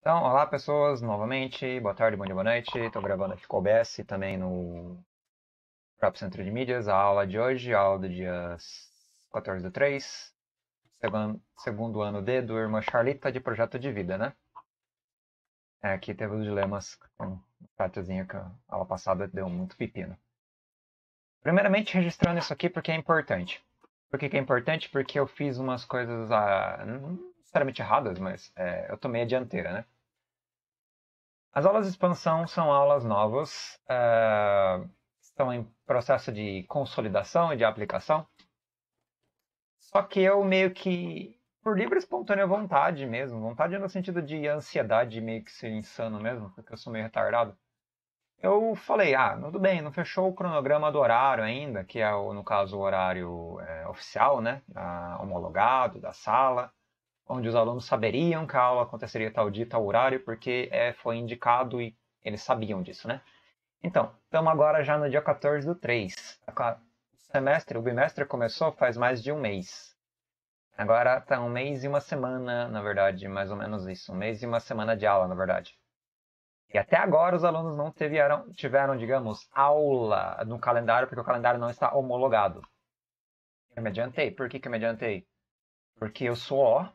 Então, olá pessoas, novamente, boa tarde, bom dia, boa noite. Estou gravando aqui com o OBS também no próprio Centro de Mídias, a aula de hoje, a aula do dia 14 do 3, segundo, ano D do Irmã Charlita de Projeto de Vida, né? É, aqui teve os dilemas com a prátiazinha que a aula passada deu muito pepino. Primeiramente, registrando isso aqui porque é importante. Por que, que é importante? Porque eu fiz umas coisas. Ah, necessariamente erradas, mas é, eu tomei a dianteira, né? As aulas de expansão são aulas novas, uh, estão em processo de consolidação e de aplicação. Só que eu meio que, por livre e espontânea vontade mesmo, vontade no sentido de ansiedade, meio que ser insano mesmo, porque eu sou meio retardado. Eu falei, ah, tudo bem, não fechou o cronograma do horário ainda, que é, o, no caso, o horário é, oficial, né? Ah, homologado, da sala onde os alunos saberiam que a aula aconteceria tal dia, tal horário, porque é, foi indicado e eles sabiam disso, né? Então, estamos agora já no dia 14 do 3. O semestre, o bimestre começou faz mais de um mês. Agora está um mês e uma semana, na verdade, mais ou menos isso. Um mês e uma semana de aula, na verdade. E até agora os alunos não tiveram, tiveram, digamos, aula no calendário, porque o calendário não está homologado. Eu me adiantei. Por que, que eu me adiantei? Porque eu sou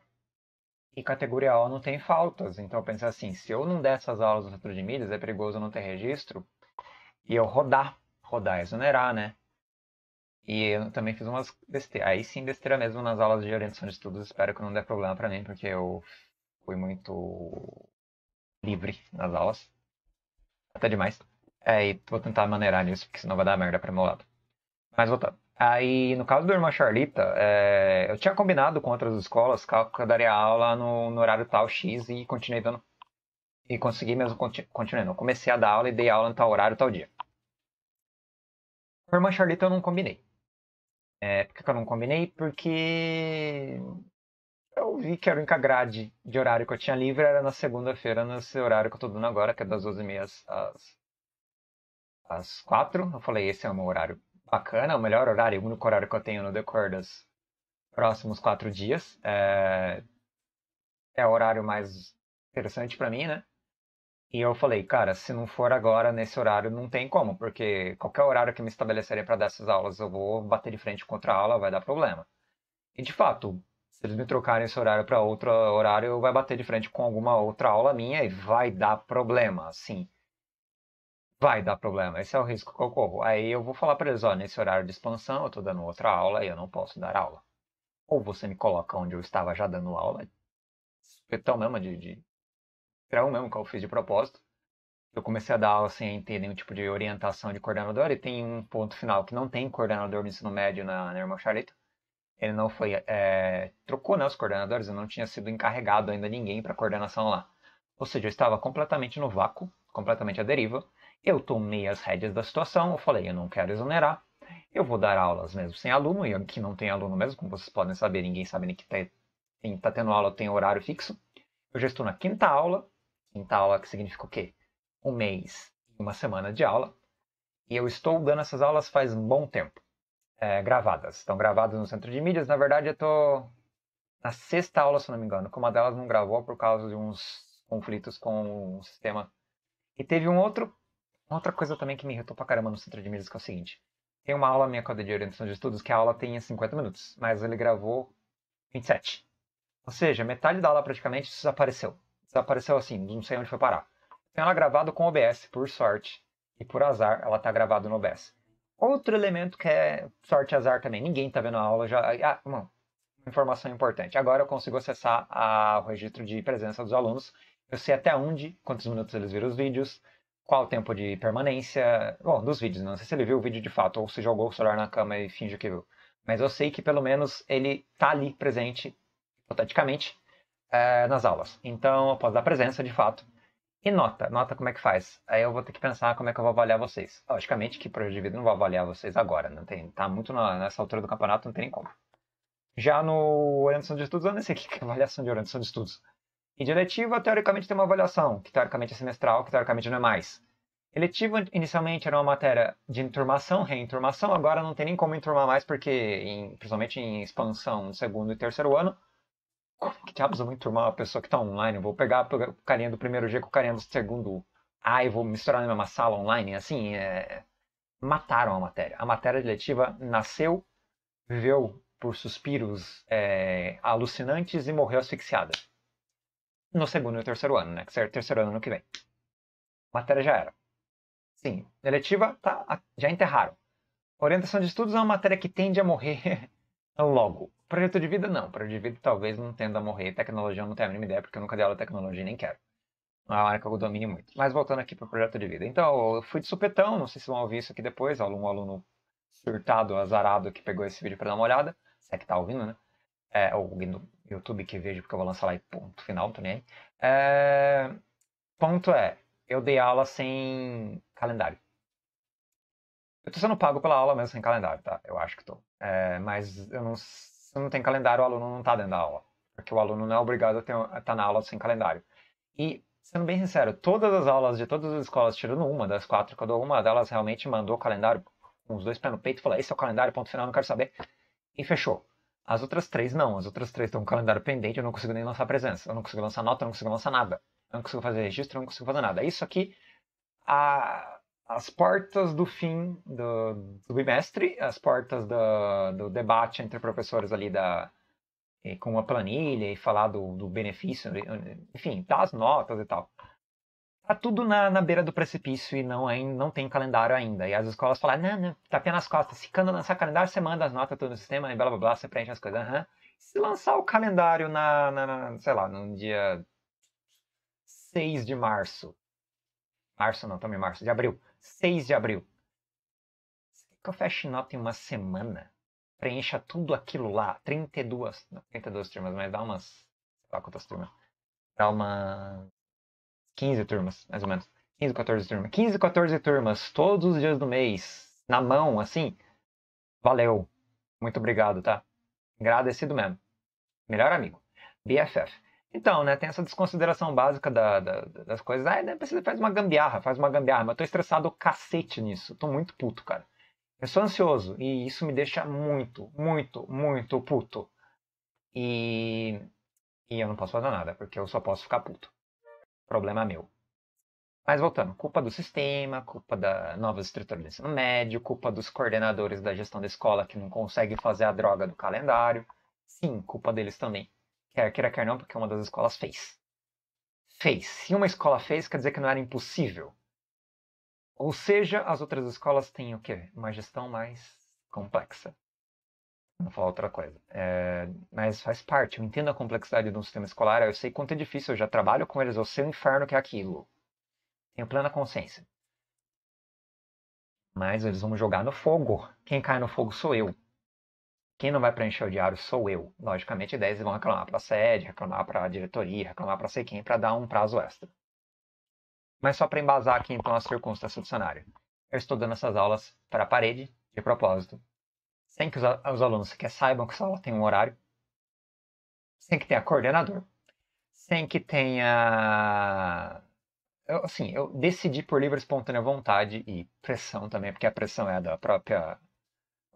e categoria O não tem faltas. Então, pensei assim, se eu não der essas aulas no setor de mídias, é perigoso não ter registro e eu rodar. Rodar exonerar, né? E eu também fiz umas besteiras. Aí sim, besteira mesmo nas aulas de orientação de estudos. Espero que não dê problema para mim, porque eu fui muito livre nas aulas. Até demais. É, e vou tentar maneirar nisso, porque senão vai dar merda para meu lado. Mas voltando. Aí, no caso do Irmã Charlita, é, eu tinha combinado com outras escolas que eu daria aula no, no, horário tal X e continuei dando. E consegui mesmo continu, continuando. Eu comecei a dar aula e dei aula no tal horário, tal dia. Com a Irmã Charlita eu não combinei. É, por que eu não combinei? Porque eu vi que era o única de horário que eu tinha livre era na segunda-feira, nesse horário que eu tô dando agora, que é das 12h30 às, às 4. Eu falei, esse é o meu horário bacana, o melhor horário, o único horário que eu tenho no decor dos próximos quatro dias. É, é o horário mais interessante para mim, né? E eu falei, cara, se não for agora nesse horário, não tem como, porque qualquer horário que me estabeleceria para dessas aulas, eu vou bater de frente contra a aula, vai dar problema. E de fato, se eles me trocarem esse horário para outro horário, eu vai bater de frente com alguma outra aula minha e vai dar problema, assim vai dar problema. Esse é o risco que eu corro. Aí eu vou falar para eles, ó, nesse horário de expansão eu estou dando outra aula e eu não posso dar aula. Ou você me coloca onde eu estava já dando aula, espetão é mesmo de, de é mesmo que eu fiz de propósito. Eu comecei a dar aula sem ter nenhum tipo de orientação de coordenador e tem um ponto final que não tem coordenador no ensino médio na, na Irmã Charlita. Ele não foi, é, trocou né, os coordenadores, eu não tinha sido encarregado ainda ninguém para coordenação lá. Ou seja, eu estava completamente no vácuo, completamente à deriva eu tomei as rédeas da situação, eu falei, eu não quero exonerar, eu vou dar aulas mesmo sem aluno, e aqui não tem aluno mesmo, como vocês podem saber, ninguém sabe nem que tá, quem está tendo aula tem horário fixo. Eu já estou na quinta aula, quinta aula que significa o quê? Um mês e uma semana de aula. E eu estou dando essas aulas faz um bom tempo, é, gravadas. Estão gravadas no centro de mídias, na verdade eu estou na sexta aula, se não me engano, Como uma delas não gravou por causa de uns conflitos com o sistema. E teve um outro Outra coisa também que me irritou pra caramba no centro de mídias é o seguinte. Tem uma aula minha com a de orientação de estudos que a aula tem 50 minutos, mas ele gravou 27. Ou seja, metade da aula praticamente desapareceu. Desapareceu assim, não sei onde foi parar. Tem ela gravada com OBS, por sorte. E por azar, ela tá gravada no OBS. Outro elemento que é sorte e azar também. Ninguém tá vendo a aula já. Ah, não. Informação importante. Agora eu consigo acessar o registro de presença dos alunos. Eu sei até onde, quantos minutos eles viram os vídeos, qual o tempo de permanência. Bom, dos vídeos, né? não sei se ele viu o vídeo de fato ou se jogou o celular na cama e finge que viu. Mas eu sei que pelo menos ele tá ali presente, hipoteticamente, é, nas aulas. Então eu posso dar presença de fato. E nota, nota como é que faz. Aí eu vou ter que pensar como é que eu vou avaliar vocês. Logicamente que projeto de vida não vou avaliar vocês agora, não tem, tá muito na, nessa altura do campeonato, não tem nem como. Já no orientação de estudos, eu nem sei o que é avaliação de orientação de estudos. E de eletiva, teoricamente, tem uma avaliação, que teoricamente é semestral, que teoricamente não é mais. Eletiva, inicialmente, era uma matéria de enturmação, reenturmação, agora não tem nem como enturmar mais, porque, em, principalmente em expansão no segundo e terceiro ano, que diabos eu vou enturmar uma pessoa que está online? Eu vou pegar o carinha do primeiro G com o carinha do segundo A e vou misturar na mesma sala online? Assim, é... mataram a matéria. A matéria de eletiva nasceu, viveu por suspiros é... alucinantes e morreu asfixiada no segundo e terceiro ano, né? Que terceiro ano que vem. matéria já era. Sim, eletiva tá, já enterraram. Orientação de estudos é uma matéria que tende a morrer logo. Projeto de vida, não. Projeto de vida talvez não tenda a morrer. Tecnologia eu não tenho a mínima ideia, porque eu nunca dei aula de tecnologia e nem quero. Não é uma área que eu domine muito. Mas voltando aqui para o projeto de vida. Então, eu fui de supetão, não sei se vão ouvir isso aqui depois. Um aluno surtado, azarado que pegou esse vídeo para dar uma olhada. Se é que tá ouvindo, né? É, ou YouTube que vejo, porque eu vou lançar lá e ponto final, também. É... Ponto é, eu dei aula sem calendário. Eu tô sendo pago pela aula mesmo sem calendário, tá? Eu acho que tô. É, mas eu não, se não tem calendário, o aluno não tá dentro da aula. Porque o aluno não é obrigado a estar tá na aula sem calendário. E, sendo bem sincero, todas as aulas de todas as escolas, tirando uma das quatro que eu dou, uma delas realmente mandou o calendário com os dois pés no peito e falou: esse é o calendário, ponto final, não quero saber. E fechou. As outras três não. As outras três estão com o calendário pendente, eu não consigo nem lançar presença. Eu não consigo lançar nota, eu não consigo lançar nada. Eu não consigo fazer registro, eu não consigo fazer nada. Isso aqui, a, as portas do fim do, do bimestre, as portas do, do, debate entre professores ali da, com a planilha e falar do, do benefício, enfim, das notas e tal tá tudo na, na beira do precipício e não, é, não tem calendário ainda. E as escolas falam, não, não, tá apenas costas, se lançar calendário, você manda as notas tudo no sistema e blá blá blá, você preenche as coisas. Uhum. Se lançar o calendário na, na, na, sei lá, no dia 6 de março. Março não, também março, de abril. 6 de abril. Você quer que eu feche nota em uma semana? Preencha tudo aquilo lá, 32, não, 32 turmas, mas dá umas, sei lá quantas turmas. Dá uma 15 turmas, mais ou menos. 15, 14 turmas. 15, 14 turmas todos os dias do mês, na mão, assim. Valeu. Muito obrigado, tá? Agradecido mesmo. Melhor amigo. BFF. Então, né, tem essa desconsideração básica da, da, das coisas. Ah, né, precisa faz uma gambiarra, faz uma gambiarra. Mas eu tô estressado o cacete nisso. Tô muito puto, cara. Eu sou ansioso e isso me deixa muito, muito, muito puto. E, e eu não posso fazer nada, porque eu só posso ficar puto problema meu. Mas voltando, culpa do sistema, culpa da nova estrutura do ensino médio, culpa dos coordenadores da gestão da escola que não conseguem fazer a droga do calendário. Sim, culpa deles também. Quer queira, quer não, porque uma das escolas fez. Fez. Se uma escola fez, quer dizer que não era impossível. Ou seja, as outras escolas têm o quê? Uma gestão mais complexa não falar outra coisa. É, mas faz parte, eu entendo a complexidade de um sistema escolar, eu sei quanto é difícil, eu já trabalho com eles, eu sei o inferno que é aquilo. Tenho plena consciência. Mas eles vão jogar no fogo. Quem cai no fogo sou eu. Quem não vai preencher o diário sou eu. Logicamente, 10 vão reclamar para a sede, reclamar para a diretoria, reclamar para sei quem, para dar um prazo extra. Mas só para embasar aqui, então, a circunstância do cenário. Eu estou dando essas aulas para a parede, de propósito, sem que os, os alunos sequer saibam que a sala tem um horário, sem que tenha coordenador, sem que tenha. Eu, assim, eu decidi por livre espontânea vontade e pressão também, porque a pressão é da própria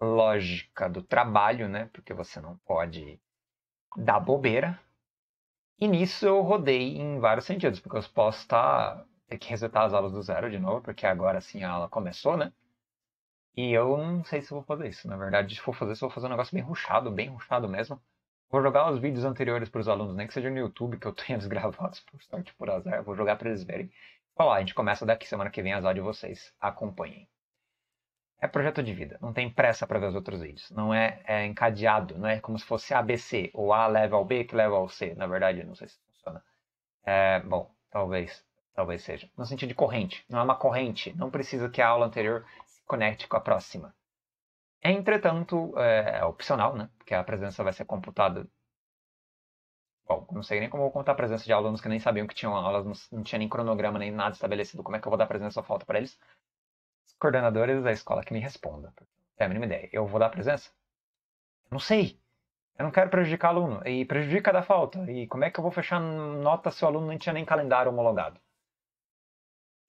lógica do trabalho, né? Porque você não pode dar bobeira. E nisso eu rodei em vários sentidos, porque eu posso estar, tá, ter que resetar as aulas do zero de novo, porque agora sim a aula começou, né? E eu não sei se vou fazer isso, na verdade. Se for fazer, se vou fazer um negócio bem ruchado, bem ruchado mesmo. Vou jogar os vídeos anteriores para os alunos, nem que seja no YouTube, que eu tenha os gravados por sorte, por azar. Vou jogar para eles verem. lá, então, a gente começa daqui semana que vem as aulas de vocês. Acompanhem. É projeto de vida, não tem pressa para ver os outros vídeos. Não é, é encadeado, não é como se fosse ABC, ou A leva ao B que leva ao C. Na verdade, não sei se funciona. É, bom, talvez, talvez seja. No sentido de corrente, não é uma corrente. Não precisa que a aula anterior conecte com a próxima. É, entretanto, é, é, opcional, né? Porque a presença vai ser computada. Bom, não sei nem como eu vou contar a presença de alunos que nem sabiam que tinham aulas, não, não tinha nem cronograma, nem nada estabelecido. Como é que eu vou dar presença ou falta para eles? Os coordenadores da escola que me respondam. É a mínima ideia. Eu vou dar presença? Não sei. Eu não quero prejudicar aluno. E prejudica da falta. E como é que eu vou fechar nota se o aluno não tinha nem calendário homologado?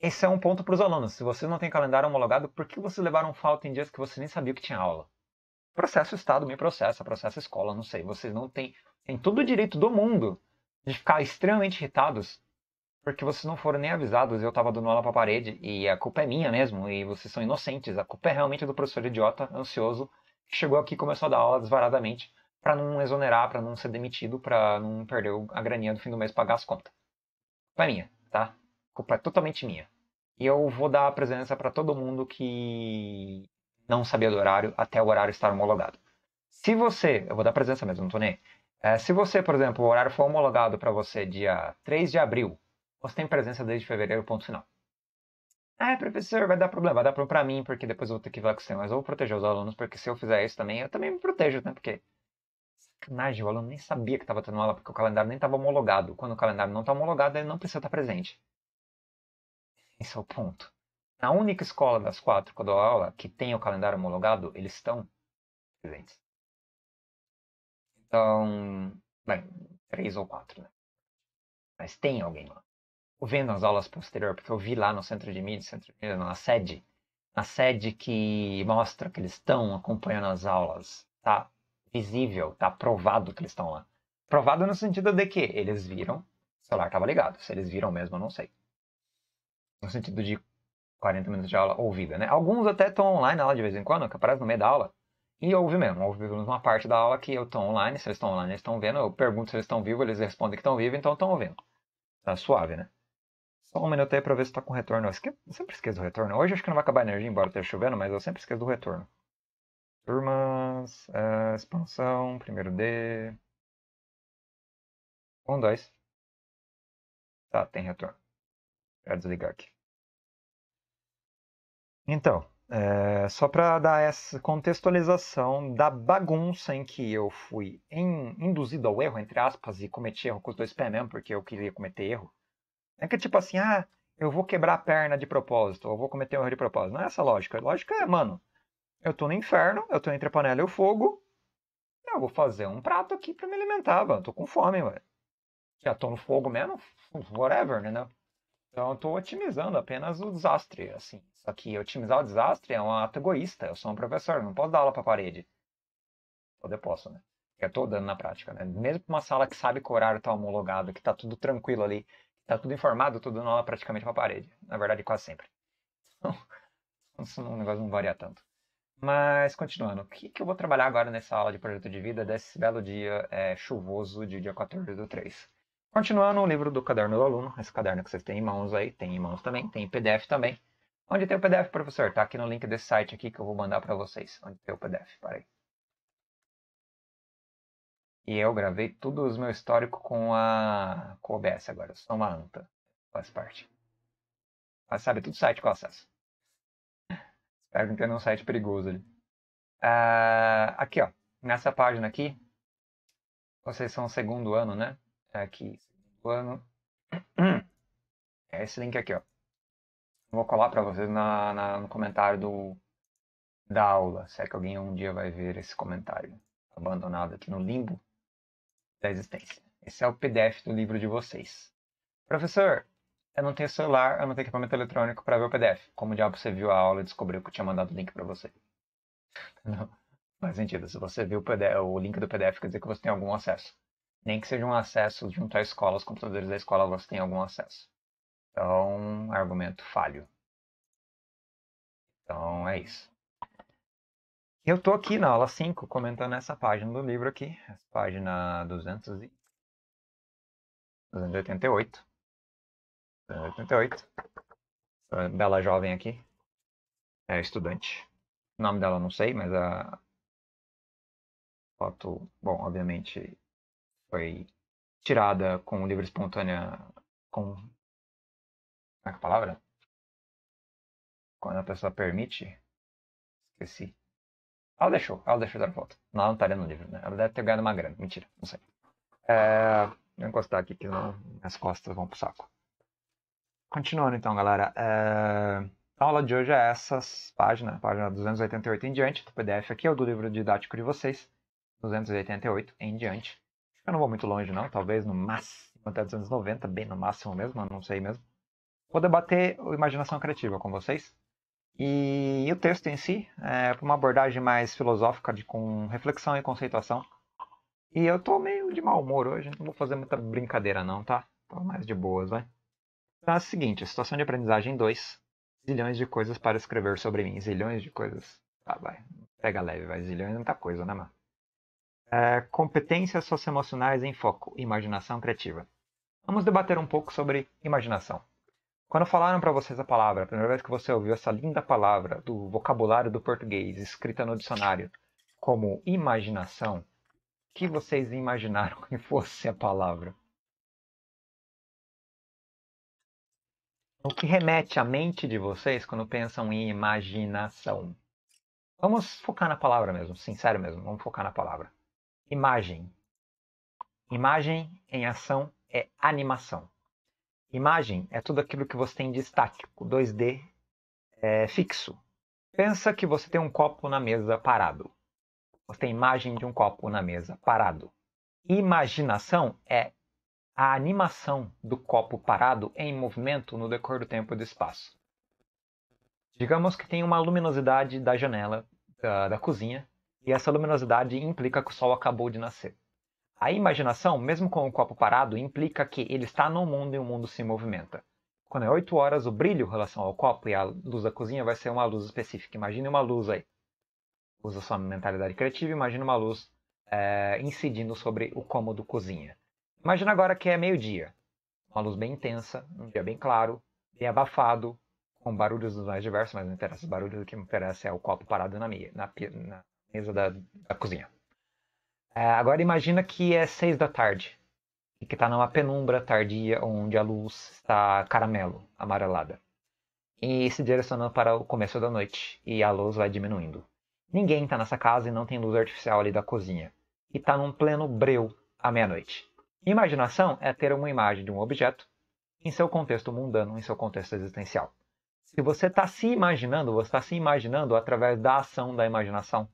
Esse é um ponto para os alunos. Se você não tem calendário homologado, por que vocês levaram falta em dias que você nem sabia que tinha aula? Processo Estado, me processa, processo escola, não sei. Vocês não têm, têm todo o direito do mundo de ficar extremamente irritados porque vocês não foram nem avisados. Eu estava dando aula para a parede e a culpa é minha mesmo. E vocês são inocentes. A culpa é realmente do professor idiota, ansioso, que chegou aqui e começou a dar aula desvaradamente para não exonerar, para não ser demitido, para não perder a graninha do fim do mês pagar as contas. Culpa é minha, tá? culpa é totalmente minha. E eu vou dar a presença para todo mundo que não sabia do horário até o horário estar homologado. Se você, eu vou dar presença mesmo, não tô nem. É, se você, por exemplo, o horário for homologado para você dia 3 de abril, você tem presença desde fevereiro, ponto final. Ah, é, professor, vai dar problema, vai dar problema para mim, porque depois eu vou ter que vacinar, com você, mas eu vou proteger os alunos, porque se eu fizer isso também, eu também me protejo, né? Porque sacanagem, o aluno nem sabia que estava tendo aula, porque o calendário nem estava homologado. Quando o calendário não está homologado, ele não precisa estar presente. Esse é o ponto. Na única escola das quatro que eu dou aula que tem o calendário homologado, eles estão presentes. Então, bem, três ou quatro, né? Mas tem alguém lá. Eu vendo as aulas posterior, porque eu vi lá no centro de mídia, centro de mídia, na sede, na sede que mostra que eles estão acompanhando as aulas, tá? Visível, tá provado que eles estão lá. Provado no sentido de que eles viram, o celular estava ligado. Se eles viram mesmo, eu não sei no sentido de 40 minutos de aula ouvida, né? Alguns até estão online na né, aula de vez em quando, que aparece no meio da aula, e ouve mesmo, ouve uma parte da aula que eu estou online, se eles estão online eles estão vendo, eu pergunto se eles estão vivos, eles respondem que estão vivos, então estão ouvindo. Tá suave, né? Só um minuto aí para ver se está com retorno. Eu, eu sempre esqueço do retorno. Hoje acho que não vai acabar a energia, embora esteja chovendo, mas eu sempre esqueço do retorno. Turmas, uh, expansão, primeiro D. Um, dois. Tá, tem retorno. Quero é desligar aqui. Então, é, só para dar essa contextualização da bagunça em que eu fui induzido ao erro, entre aspas, e cometi erro com os dois pés mesmo, porque eu queria cometer erro. É que tipo assim, ah, eu vou quebrar a perna de propósito, ou vou cometer um erro de propósito. Não é essa a lógica. A lógica é, mano, eu tô no inferno, eu tô entre a panela e o fogo, eu vou fazer um prato aqui para me alimentar, mano. Tô com fome, mano. Já tô no fogo mesmo, whatever, né? Então eu estou otimizando apenas o desastre, assim. Só que otimizar o desastre é um ato egoísta. Eu sou um professor, não posso dar aula para a parede. Poder posso, né? Eu estou dando na prática, né? Mesmo para uma sala que sabe que o horário está homologado, que está tudo tranquilo ali, que está tudo informado, eu estou dando aula praticamente para a parede. Na verdade, quase sempre. Então, então o negócio não varia tanto. Mas, continuando, o que, que eu vou trabalhar agora nessa aula de projeto de vida desse belo dia é, chuvoso de dia 14 do 3? Continuando o livro do caderno do aluno, esse caderno que vocês têm em mãos aí, tem em mãos também, tem em PDF também. Onde tem o PDF, professor? Tá aqui no link desse site aqui que eu vou mandar para vocês. Onde tem o PDF, peraí. E eu gravei tudo o meu histórico com a com OBS agora, eu sou uma anta, faz parte. Mas sabe, tudo site com acesso. Espero que não tenha um site perigoso ali. Uh, aqui, ó, nessa página aqui, vocês são segundo ano, né? Aqui, segundo ano. É esse link aqui, ó. Vou colar para vocês na, na, no comentário do, da aula, será é que alguém um dia vai ver esse comentário abandonado aqui no limbo da existência. Esse é o PDF do livro de vocês. Professor, eu não tenho celular, eu não tenho equipamento eletrônico para ver o PDF. Como diabo você viu a aula e descobriu que eu tinha mandado o link para você? Não faz sentido. Se você viu o, PDF, o link do PDF, quer dizer que você tem algum acesso nem que seja um acesso junto à escola, os computadores da escola você têm algum acesso. Então, argumento falho. Então, é isso. Eu estou aqui na aula 5 comentando essa página do livro aqui, página 200 e... 288. 288. Essa bela jovem aqui é estudante. O nome dela não sei, mas a foto, bom, obviamente foi tirada com livre espontânea. com. Como é que é a palavra? Quando a pessoa permite. Esqueci. Ela deixou, ela deixou dar volta. Não, ela não tá estaria no livro, né? Ela deve ter ganhado uma grana. Mentira, não sei. É, vou encostar aqui que não, costas vão pro saco. Continuando então, galera. É... A aula de hoje é essa página, página 288 em diante, do PDF aqui, é o do livro didático de vocês, 288 em diante. Eu não vou muito longe, não. Talvez no máximo até 290, bem no máximo mesmo, não sei mesmo. Vou debater a imaginação criativa com vocês. E, o texto em si é uma abordagem mais filosófica, de, com reflexão e conceituação. E eu tô meio de mau humor hoje, não vou fazer muita brincadeira não, tá? Tô mais de boas, vai. Então é o seguinte, situação de aprendizagem 2. Zilhões de coisas para escrever sobre mim, zilhões de coisas. Tá, vai. Pega leve, vai. Zilhões é muita coisa, né, mano? É, competências socioemocionais em foco, imaginação criativa. Vamos debater um pouco sobre imaginação. Quando falaram para vocês a palavra, a primeira vez que você ouviu essa linda palavra do vocabulário do português escrita no dicionário como imaginação, o que vocês imaginaram que fosse a palavra? O que remete à mente de vocês quando pensam em imaginação? Vamos focar na palavra mesmo, sincero mesmo, vamos focar na palavra imagem. Imagem em ação é animação. Imagem é tudo aquilo que você tem de estático, 2D, é, fixo. Pensa que você tem um copo na mesa parado. Você tem imagem de um copo na mesa parado. Imaginação é a animação do copo parado em movimento no decor do tempo e do espaço. Digamos que tem uma luminosidade da janela da, da cozinha e essa luminosidade implica que o Sol acabou de nascer. A imaginação, mesmo com o copo parado, implica que ele está no mundo e o mundo se movimenta. Quando é 8 horas, o brilho em relação ao copo e à luz da cozinha vai ser uma luz específica. Imagine uma luz aí. Usa sua mentalidade criativa, Imagine uma luz é, incidindo sobre o cômodo cozinha. Imagina agora que é meio-dia. Uma luz bem intensa, um dia bem claro, bem abafado, com barulhos dos mais diversos, mas não interessa os barulhos, o que me interessa é o copo parado na, minha, na, na mesa da, da cozinha. É, agora imagina que é seis da tarde e que está numa penumbra tardia onde a luz está caramelo, amarelada, e se direcionando para o começo da noite e a luz vai diminuindo. Ninguém está nessa casa e não tem luz artificial ali da cozinha e está num pleno breu à meia-noite. Imaginação é ter uma imagem de um objeto em seu contexto mundano, em seu contexto existencial. Se você está se imaginando, você está se imaginando através da ação da imaginação,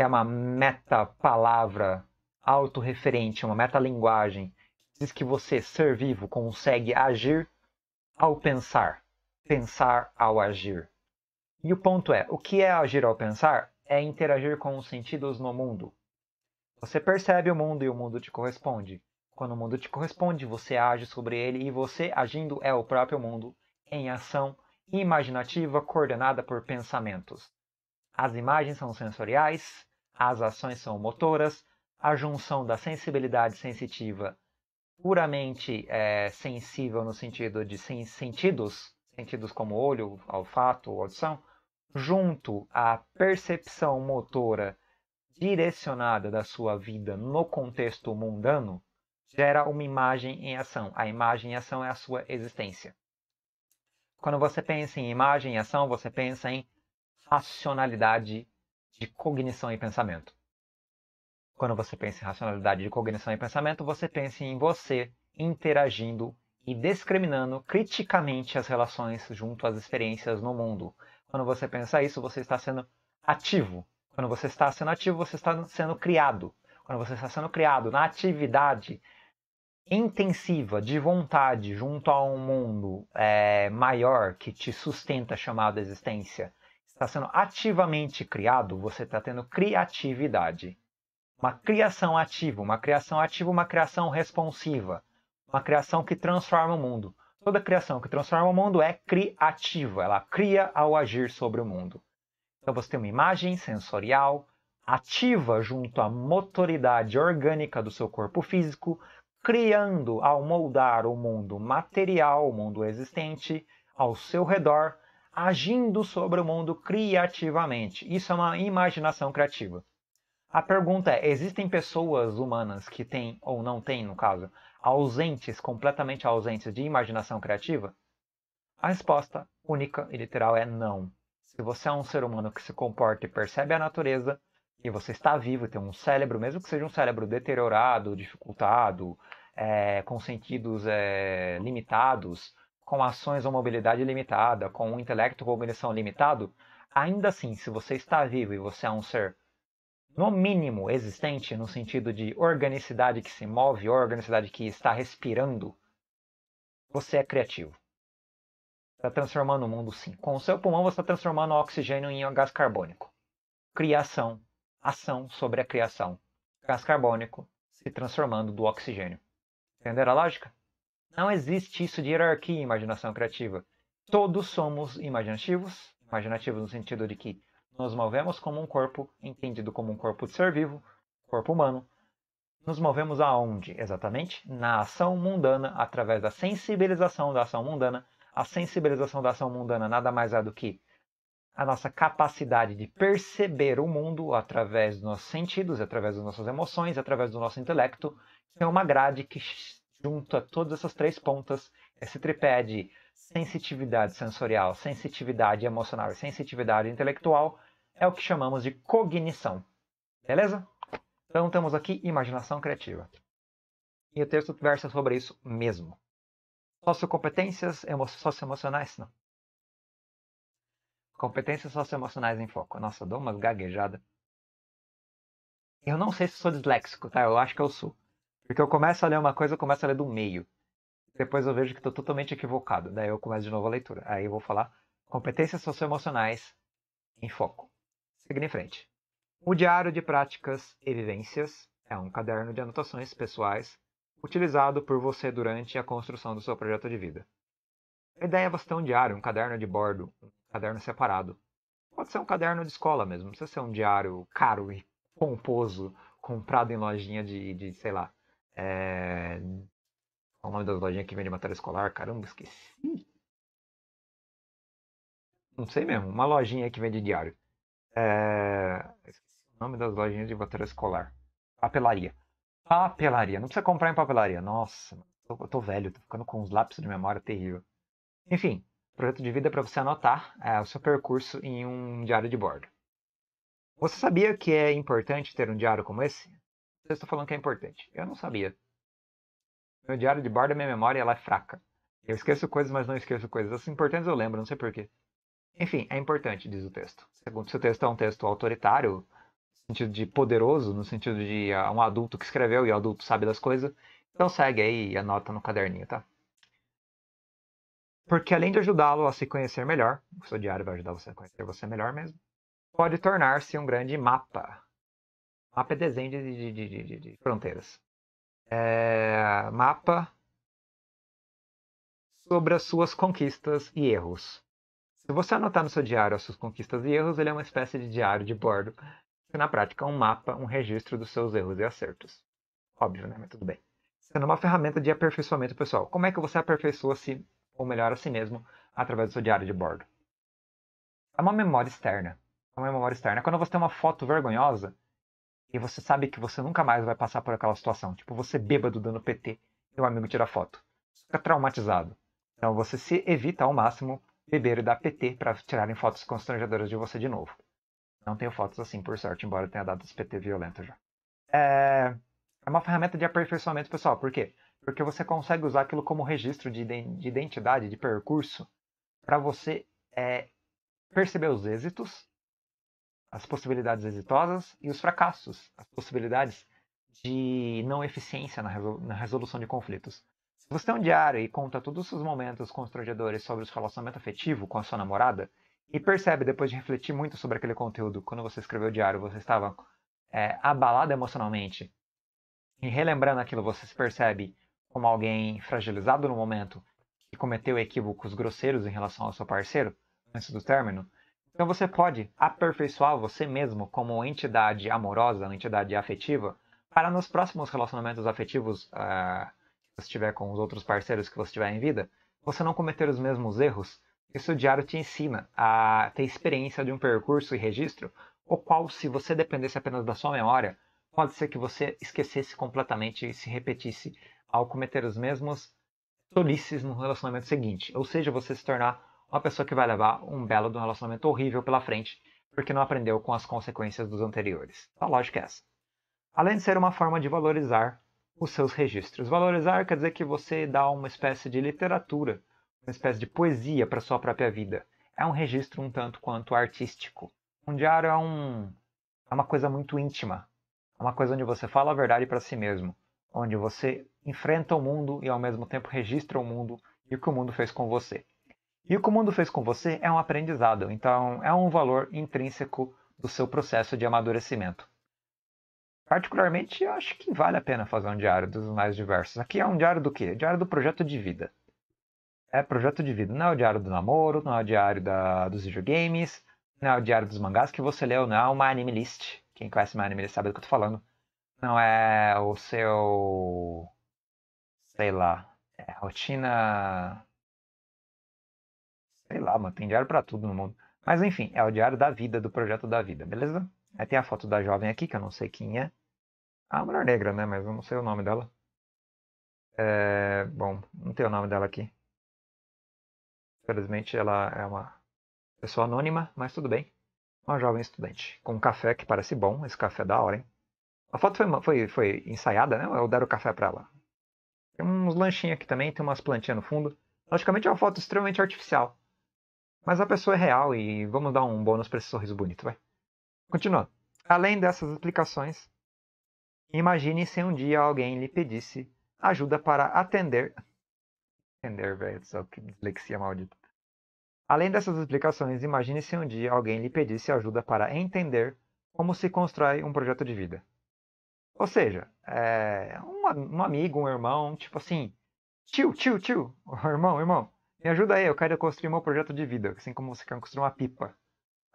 é uma meta-palavra autorreferente, uma metalinguagem, linguagem diz que você, ser vivo, consegue agir ao pensar, pensar ao agir. E o ponto é, o que é agir ao pensar? É interagir com os sentidos no mundo. Você percebe o mundo e o mundo te corresponde. Quando o mundo te corresponde, você age sobre ele e você agindo é o próprio mundo em ação imaginativa coordenada por pensamentos. As imagens são sensoriais, as ações são motoras, a junção da sensibilidade sensitiva puramente é, sensível no sentido de sen sentidos, sentidos como olho, olfato, audição, junto à percepção motora direcionada da sua vida no contexto mundano, gera uma imagem em ação. A imagem em ação é a sua existência. Quando você pensa em imagem em ação, você pensa em racionalidade de cognição e pensamento. Quando você pensa em racionalidade de cognição e pensamento, você pensa em você interagindo e discriminando criticamente as relações junto às experiências no mundo. Quando você pensa isso, você está sendo ativo. Quando você está sendo ativo, você está sendo criado. Quando você está sendo criado na atividade intensiva de vontade junto a um mundo é, maior que te sustenta chamado existência, está sendo ativamente criado, você está tendo criatividade. Uma criação ativa, uma criação ativa, uma criação responsiva, uma criação que transforma o mundo. Toda criação que transforma o mundo é criativa, ela cria ao agir sobre o mundo. Então você tem uma imagem sensorial ativa junto à motoridade orgânica do seu corpo físico, criando ao moldar o mundo material, o mundo existente ao seu redor, agindo sobre o mundo criativamente. Isso é uma imaginação criativa. A pergunta é: existem pessoas humanas que têm, ou não têm, no caso, ausentes, completamente ausentes de imaginação criativa? A resposta única e literal é não. Se você é um ser humano que se comporta e percebe a natureza, e você está vivo, tem um cérebro, mesmo que seja um cérebro deteriorado, dificultado, é, com sentidos é, limitados, com ações ou mobilidade limitada, com um intelecto ou cognição limitado, ainda assim, se você está vivo e você é um ser no mínimo existente no sentido de organicidade que se move, organicidade que está respirando, você é criativo. Está transformando o mundo sim. Com o seu pulmão você está transformando o oxigênio em um gás carbônico. Criação, ação sobre a criação. Gás carbônico se transformando do oxigênio. Entenderam a lógica? Não existe isso de hierarquia e imaginação criativa. Todos somos imaginativos, imaginativos no sentido de que nos movemos como um corpo, entendido como um corpo de ser vivo, corpo humano. Nos movemos aonde? Exatamente na ação mundana, através da sensibilização da ação mundana. A sensibilização da ação mundana nada mais é do que a nossa capacidade de perceber o mundo através dos nossos sentidos, através das nossas emoções, através do nosso intelecto, que é uma grade que junta todas essas três pontas, esse tripé de sensitividade sensorial, sensitividade emocional e sensitividade intelectual, é o que chamamos de cognição. Beleza? Então temos aqui imaginação criativa. E o texto versa sobre isso mesmo. Sociocompetências emo socioemocionais, não. Competências socioemocionais em foco. Nossa, dou umas gaguejadas. Eu não sei se sou disléxico, tá? Eu acho que eu sou. Porque eu começo a ler uma coisa, eu começo a ler do meio. Depois eu vejo que estou totalmente equivocado. Daí eu começo de novo a leitura. Aí eu vou falar competências socioemocionais em foco. Seguindo em frente. O Diário de Práticas e Vivências é um caderno de anotações pessoais utilizado por você durante a construção do seu projeto de vida. A ideia é você ter um diário, um caderno de bordo, um caderno separado. Pode ser um caderno de escola mesmo, não precisa ser um diário caro e pomposo, comprado em lojinha de, de sei lá, é... Qual o nome das lojinhas que vende matéria escolar? Caramba, esqueci. Não sei mesmo. Uma lojinha que vende diário. É... Esqueci o nome das lojinhas de matéria escolar. Papelaria. Papelaria. Não precisa comprar em papelaria. Nossa, eu tô velho. Tô ficando com uns lápis de memória terrível. Enfim, projeto de vida é para você anotar é, o seu percurso em um diário de bordo. Você sabia que é importante ter um diário como esse? Você está falando que é importante. Eu não sabia. Meu diário de bordo, minha memória ela é fraca. Eu esqueço coisas, mas não esqueço coisas. As importantes eu lembro, não sei porquê. Enfim, é importante, diz o texto. Segundo, se o texto é um texto autoritário, no sentido de poderoso, no sentido de uh, um adulto que escreveu e o adulto sabe das coisas, então segue aí e anota no caderninho, tá? Porque além de ajudá-lo a se conhecer melhor, o seu diário vai ajudar você a conhecer você melhor mesmo, pode tornar-se um grande mapa Mapa é desenho de, de, de, de fronteiras. É, mapa sobre as suas conquistas e erros. Se você anotar no seu diário as suas conquistas e erros, ele é uma espécie de diário de bordo, que na prática é um mapa, um registro dos seus erros e acertos. Óbvio, né? Mas tudo bem. Sendo uma ferramenta de aperfeiçoamento pessoal. Como é que você aperfeiçoa-se, ou melhora a si mesmo, através do seu diário de bordo? É uma memória externa. É uma memória externa. Quando você tem uma foto vergonhosa, e você sabe que você nunca mais vai passar por aquela situação. Tipo, você bêbado dando PT, e o amigo tira foto. Fica traumatizado. Então você se evita ao máximo beber e dar PT para tirarem fotos constrangedoras de você de novo. Não tenho fotos assim, por sorte, embora tenha dado PT violento já. É... é uma ferramenta de aperfeiçoamento pessoal. Por quê? Porque você consegue usar aquilo como registro de identidade, de percurso, para você é, perceber os êxitos as possibilidades exitosas e os fracassos, as possibilidades de não eficiência na resolução de conflitos. Se você tem um diário e conta todos os seus momentos constrangedores sobre o seu relacionamento afetivo com a sua namorada, e percebe depois de refletir muito sobre aquele conteúdo, quando você escreveu o diário, você estava é, abalado emocionalmente, e relembrando aquilo, você se percebe como alguém fragilizado no momento, que cometeu equívocos grosseiros em relação ao seu parceiro, antes do término, então você pode aperfeiçoar você mesmo como entidade amorosa, entidade afetiva, para nos próximos relacionamentos afetivos uh, que você tiver com os outros parceiros que você tiver em vida, você não cometer os mesmos erros. Isso o diário te ensina a ter experiência de um percurso e registro, o qual, se você dependesse apenas da sua memória, pode ser que você esquecesse completamente e se repetisse ao cometer os mesmos tolices no relacionamento seguinte, ou seja, você se tornar uma pessoa que vai levar um belo do relacionamento horrível pela frente, porque não aprendeu com as consequências dos anteriores. Então, a lógica é essa. Além de ser uma forma de valorizar os seus registros. Valorizar quer dizer que você dá uma espécie de literatura, uma espécie de poesia para sua própria vida. É um registro um tanto quanto artístico. Um diário é, um, é uma coisa muito íntima, é uma coisa onde você fala a verdade para si mesmo, onde você enfrenta o mundo e ao mesmo tempo registra o mundo e o que o mundo fez com você. E o que o mundo fez com você é um aprendizado, então é um valor intrínseco do seu processo de amadurecimento. Particularmente, eu acho que vale a pena fazer um diário dos mais diversos. Aqui é um diário do quê? Diário do projeto de vida. É projeto de vida, não é o diário do namoro, não é o diário da, dos videogames, não é o diário dos mangás que você leu, não é uma anime list. Quem conhece uma anime list sabe do que eu tô falando. Não é o seu. sei lá. É, rotina Sei lá, mano, tem diário para tudo no mundo. Mas enfim, é o diário da vida, do projeto da vida, beleza? Uhum. Aí tem a foto da jovem aqui, que eu não sei quem é. Ah, a mulher negra, né? Mas eu não sei o nome dela. É... Bom, não tem o nome dela aqui. Infelizmente ela é uma pessoa anônima, mas tudo bem. Uma jovem estudante. Com um café que parece bom, esse café é da hora, hein? A foto foi, foi, foi ensaiada, né? Eu deram o café pra ela. Tem uns lanchinhos aqui também, tem umas plantinhas no fundo. Logicamente é uma foto extremamente artificial. Mas a pessoa é real e vamos dar um bônus para esse sorriso bonito, vai. Continuando. Além dessas explicações, imagine se um dia alguém lhe pedisse ajuda para atender. Atender, velho, só que dislexia maldita. Além dessas explicações, imagine se um dia alguém lhe pedisse ajuda para entender como se constrói um projeto de vida. Ou seja, é, um, um amigo, um irmão, tipo assim, tio, tio, tio, irmão, irmão, me ajuda aí, eu quero construir meu projeto de vida, assim como você quer construir uma pipa.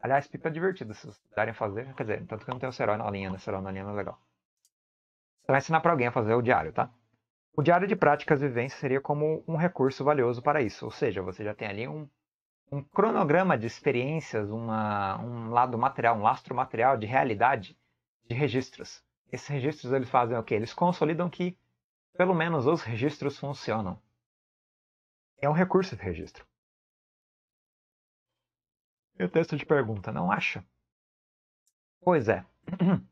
Aliás, pipa é divertido, se vocês darem fazer. Quer dizer, tanto que eu não tenho o Serol na linha, né? Serol na linha não é legal. Você vai ensinar para alguém a fazer o diário, tá? O diário de práticas e vivências seria como um recurso valioso para isso. Ou seja, você já tem ali um, um cronograma de experiências, uma, um lado material, um lastro material de realidade, de registros. Esses registros eles fazem o quê? Eles consolidam que pelo menos os registros funcionam é um recurso de registro. E o texto de pergunta, não acha? Pois é.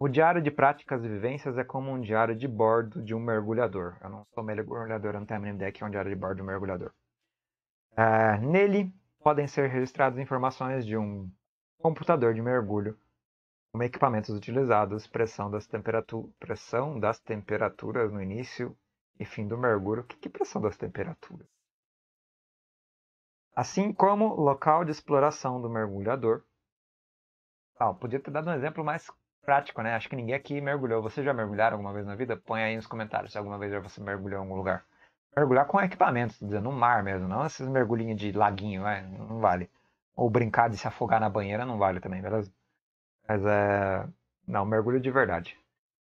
O diário de práticas e vivências é como um diário de bordo de um mergulhador. Eu não sou mergulhador, eu não tenho a ideia que é um diário de bordo de um mergulhador. É, nele podem ser registradas informações de um computador de mergulho, como equipamentos utilizados, pressão das, pressão das temperaturas no início e fim do mergulho, que, que pressão das temperaturas. Assim como local de exploração do mergulhador. Ah, podia ter dado um exemplo mais prático, né? Acho que ninguém aqui mergulhou. Vocês já mergulharam alguma vez na vida? Põe aí nos comentários se alguma vez já você mergulhou em algum lugar. Mergulhar com equipamento, no mar mesmo, não esses mergulhinhos de laguinho, né? não vale. Ou brincar de se afogar na banheira não vale também, beleza? Mas é. Não, mergulho de verdade.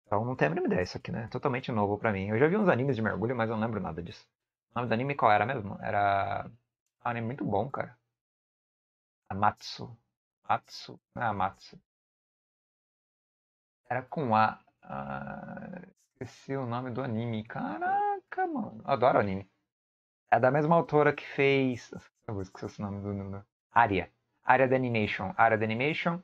Então não tenho a mínima ideia isso aqui, né? É totalmente novo pra mim. Eu já vi uns animes de mergulho, mas eu não lembro nada disso. O nome do anime qual era mesmo? Era. Um anime muito bom, cara. Amatsu. Amatsu, Não é Amatsu. Era com A. Ah, esqueci o nome do anime. Caraca, mano. adoro anime. É da mesma autora que fez. Eu vou esquecer o nome do. Aria. Aria de Animation. Aria de Animation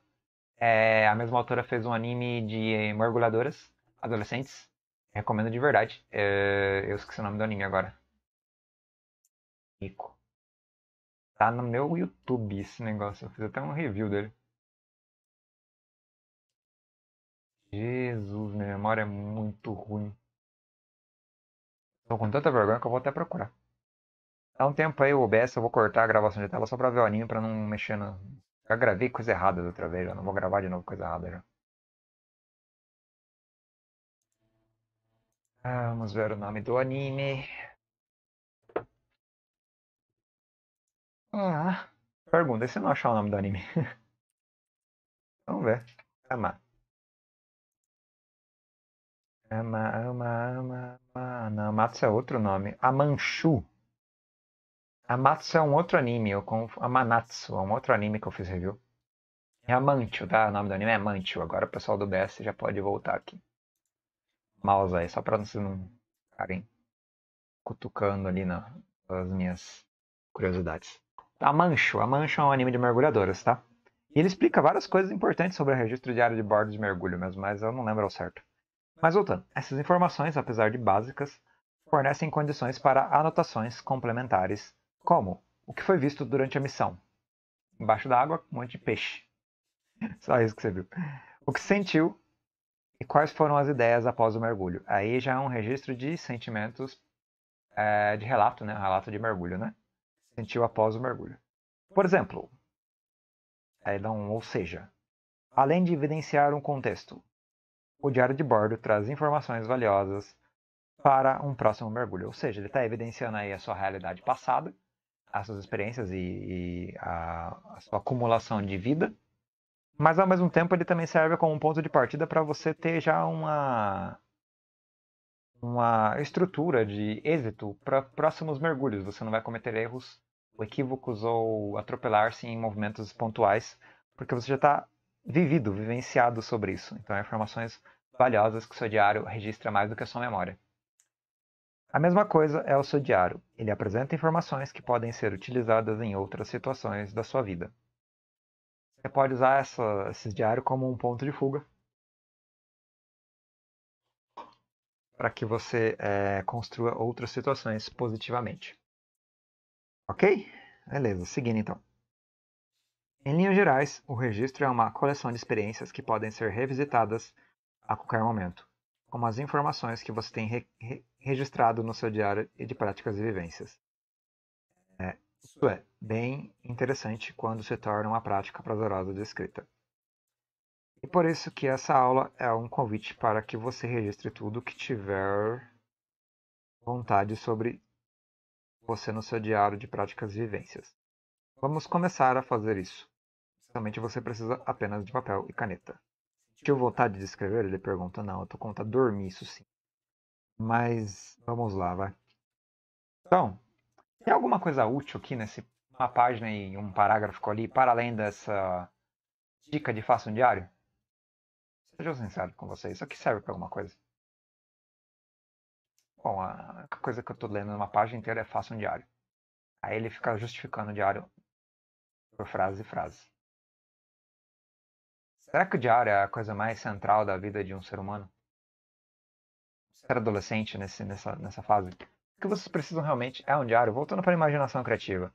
é, a mesma autora fez um anime de mergulhadoras adolescentes. Recomendo de verdade. É, eu esqueci o nome do anime agora. Rico. Tá no meu YouTube esse negócio. Eu fiz até um review dele. Jesus, minha memória é muito ruim. Tô com tanta vergonha que eu vou até procurar. Dá um tempo aí o OBS, eu vou cortar a gravação de tela só pra ver o anime, pra não mexer nos já gravei coisa errada da outra vez, já não vou gravar de novo coisa errada já. Ah, vamos ver o nome do anime. Ah, pergunta, e se não achar o nome do anime? vamos ver. Ama. Ama, ama, ama, ama. Não, Amatsu é outro nome. A Manchu. Amatsu é um outro anime, eu conf... Amanatsu é um outro anime que eu fiz review. É Amantio, tá? O nome do anime é Amantio. Agora o pessoal do BS já pode voltar aqui. Mouse aí, só pra vocês não ficarem cutucando ali na... nas minhas curiosidades. Amancho. Amancho é um anime de mergulhadoras, tá? E ele explica várias coisas importantes sobre o registro diário de bordo de mergulho mesmo, mas eu não lembro ao certo. Mas voltando, essas informações, apesar de básicas, fornecem condições para anotações complementares como? O que foi visto durante a missão? Embaixo da água, um monte de peixe. Só isso que você viu. O que sentiu e quais foram as ideias após o mergulho? Aí já é um registro de sentimentos é, de relato, né? Relato de mergulho, né? Sentiu após o mergulho. Por exemplo, aí dá um ou seja. Além de evidenciar um contexto, o diário de bordo traz informações valiosas para um próximo mergulho. Ou seja, ele está evidenciando aí a sua realidade passada as suas experiências e, e a, a, sua acumulação de vida, mas ao mesmo tempo ele também serve como um ponto de partida para você ter já uma uma estrutura de êxito para próximos mergulhos. Você não vai cometer erros, ou equívocos ou atropelar-se em movimentos pontuais, porque você já está vivido, vivenciado sobre isso. Então, é informações valiosas que o seu diário registra mais do que a sua memória. A mesma coisa é o seu diário. Ele apresenta informações que podem ser utilizadas em outras situações da sua vida. Você pode usar essa, esse diário como um ponto de fuga para que você é, construa outras situações positivamente. Ok? Beleza, seguindo então. Em linhas gerais, o registro é uma coleção de experiências que podem ser revisitadas a qualquer momento, como as informações que você tem re registrado no seu diário de práticas e vivências. É, isso é bem interessante quando se torna uma prática prazerosa de escrita. E por isso que essa aula é um convite para que você registre tudo que tiver vontade sobre você no seu diário de práticas e vivências. Vamos começar a fazer isso. Somente você precisa apenas de papel e caneta. Tive vontade de escrever? Ele pergunta. Não, eu tô com vontade de dormir, isso sim. Mas vamos lá, vai. Tá. Então, tem alguma coisa útil aqui nesse uma página e um parágrafo ali, para além dessa dica de faça um diário? Seja sincero com vocês, isso aqui serve para alguma coisa? Bom, a coisa que eu estou lendo numa página inteira é faça um diário. Aí ele fica justificando o diário por frase e frase. Será que o diário é a coisa mais central da vida de um ser humano? era adolescente nesse, nessa, nessa fase, o que vocês precisam realmente é um diário, voltando para a imaginação criativa.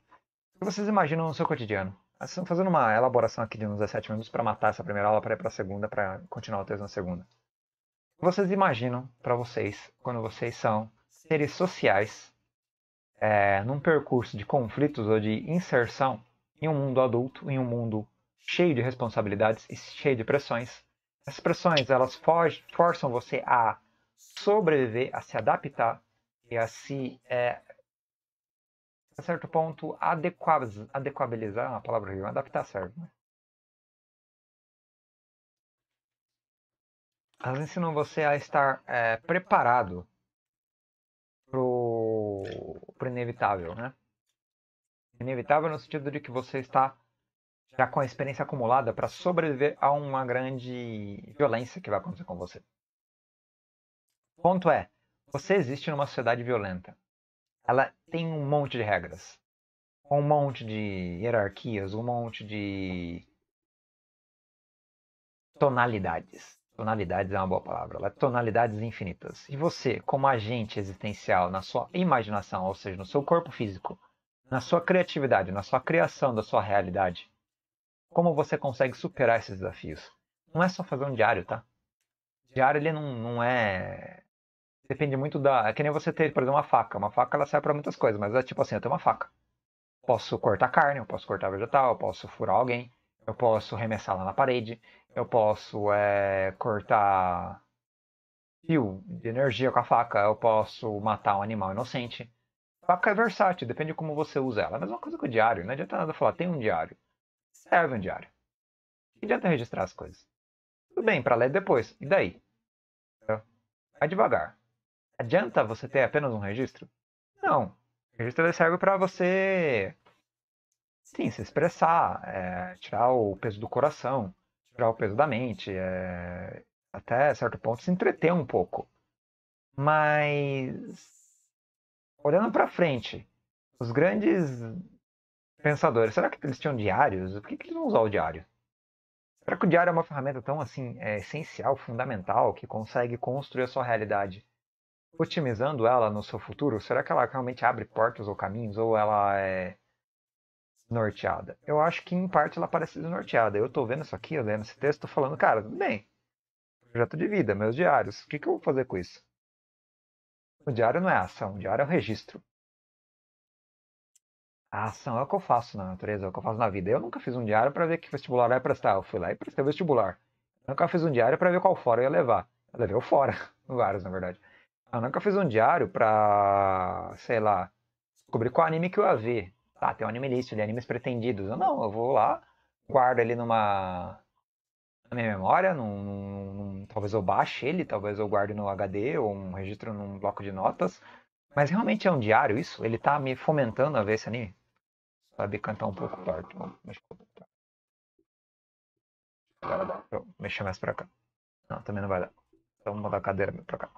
O que vocês imaginam no seu cotidiano? Assim, fazendo uma elaboração aqui de uns 17 minutos para matar essa primeira aula, para ir para a segunda, para continuar o texto na segunda. O que vocês imaginam para vocês quando vocês são seres sociais é, num percurso de conflitos ou de inserção em um mundo adulto, em um mundo cheio de responsabilidades e cheio de pressões. Essas pressões elas forçam você a sobreviver, a se adaptar e a assim, se, é, a certo ponto, adequa adequabilizar, uma palavra que adaptar serve, né? Elas ensinam você a estar é, preparado para o inevitável, né? Inevitável no sentido de que você está já com a experiência acumulada para sobreviver a uma grande violência que vai acontecer com você ponto é, você existe numa sociedade violenta. Ela tem um monte de regras, um monte de hierarquias, um monte de tonalidades. Tonalidades é uma boa palavra, ela é tonalidades infinitas. E você, como agente existencial na sua imaginação, ou seja, no seu corpo físico, na sua criatividade, na sua criação da sua realidade, como você consegue superar esses desafios? Não é só fazer um diário, tá? Diário ele não, não é Depende muito da. É que nem você ter, por exemplo, uma faca. Uma faca ela serve para muitas coisas, mas é tipo assim: eu tenho uma faca. Posso cortar carne, eu posso cortar vegetal, eu posso furar alguém, eu posso arremessá la na parede, eu posso é, cortar fio de energia com a faca, eu posso matar um animal inocente. faca é versátil, depende de como você usa ela. É a mesma coisa que o diário, não adianta nada falar, tem um diário. Serve um diário. Não adianta registrar as coisas. Tudo bem, para ler depois. E daí? Vai devagar. Adianta você ter apenas um registro? Não. O registro serve para você, sim, se expressar, é, tirar o peso do coração, tirar o peso da mente, é, até certo ponto se entreter um pouco. Mas olhando para frente, os grandes pensadores, será que eles tinham diários? Por que, que eles vão usar o diário? Será que o diário é uma ferramenta tão assim é, essencial, fundamental, que consegue construir a sua realidade otimizando ela no seu futuro, será que ela realmente abre portas ou caminhos ou ela é norteada? Eu acho que em parte ela parece desnorteada. Eu estou vendo isso aqui, eu lendo esse texto, tô falando, cara, tudo bem. Projeto de vida, meus diários. O que, que eu vou fazer com isso? O diário não é ação, o diário é o registro. A ação é o que eu faço na natureza, é o que eu faço na vida. Eu nunca fiz um diário para ver que vestibular ia prestar. Eu fui lá e prestei o vestibular. Eu nunca fiz um diário para ver qual fora eu ia levar. Eu levei o fora, vários na verdade. Eu ah, nunca fiz um diário pra, sei lá, descobrir qual anime que eu ia ver. Ah, tem um anime listo, de animes pretendidos. Eu, não, eu vou lá, guardo ele numa. na minha memória, num, num, talvez eu baixe ele, talvez eu guarde no HD ou um registro num bloco de notas. Mas realmente é um diário isso? Ele tá me fomentando a ver esse anime? Sabe cantar um pouco torto. Agora eu mexer mais pra cá. Não, também não vai dar. Então vou mudar a cadeira pra cá.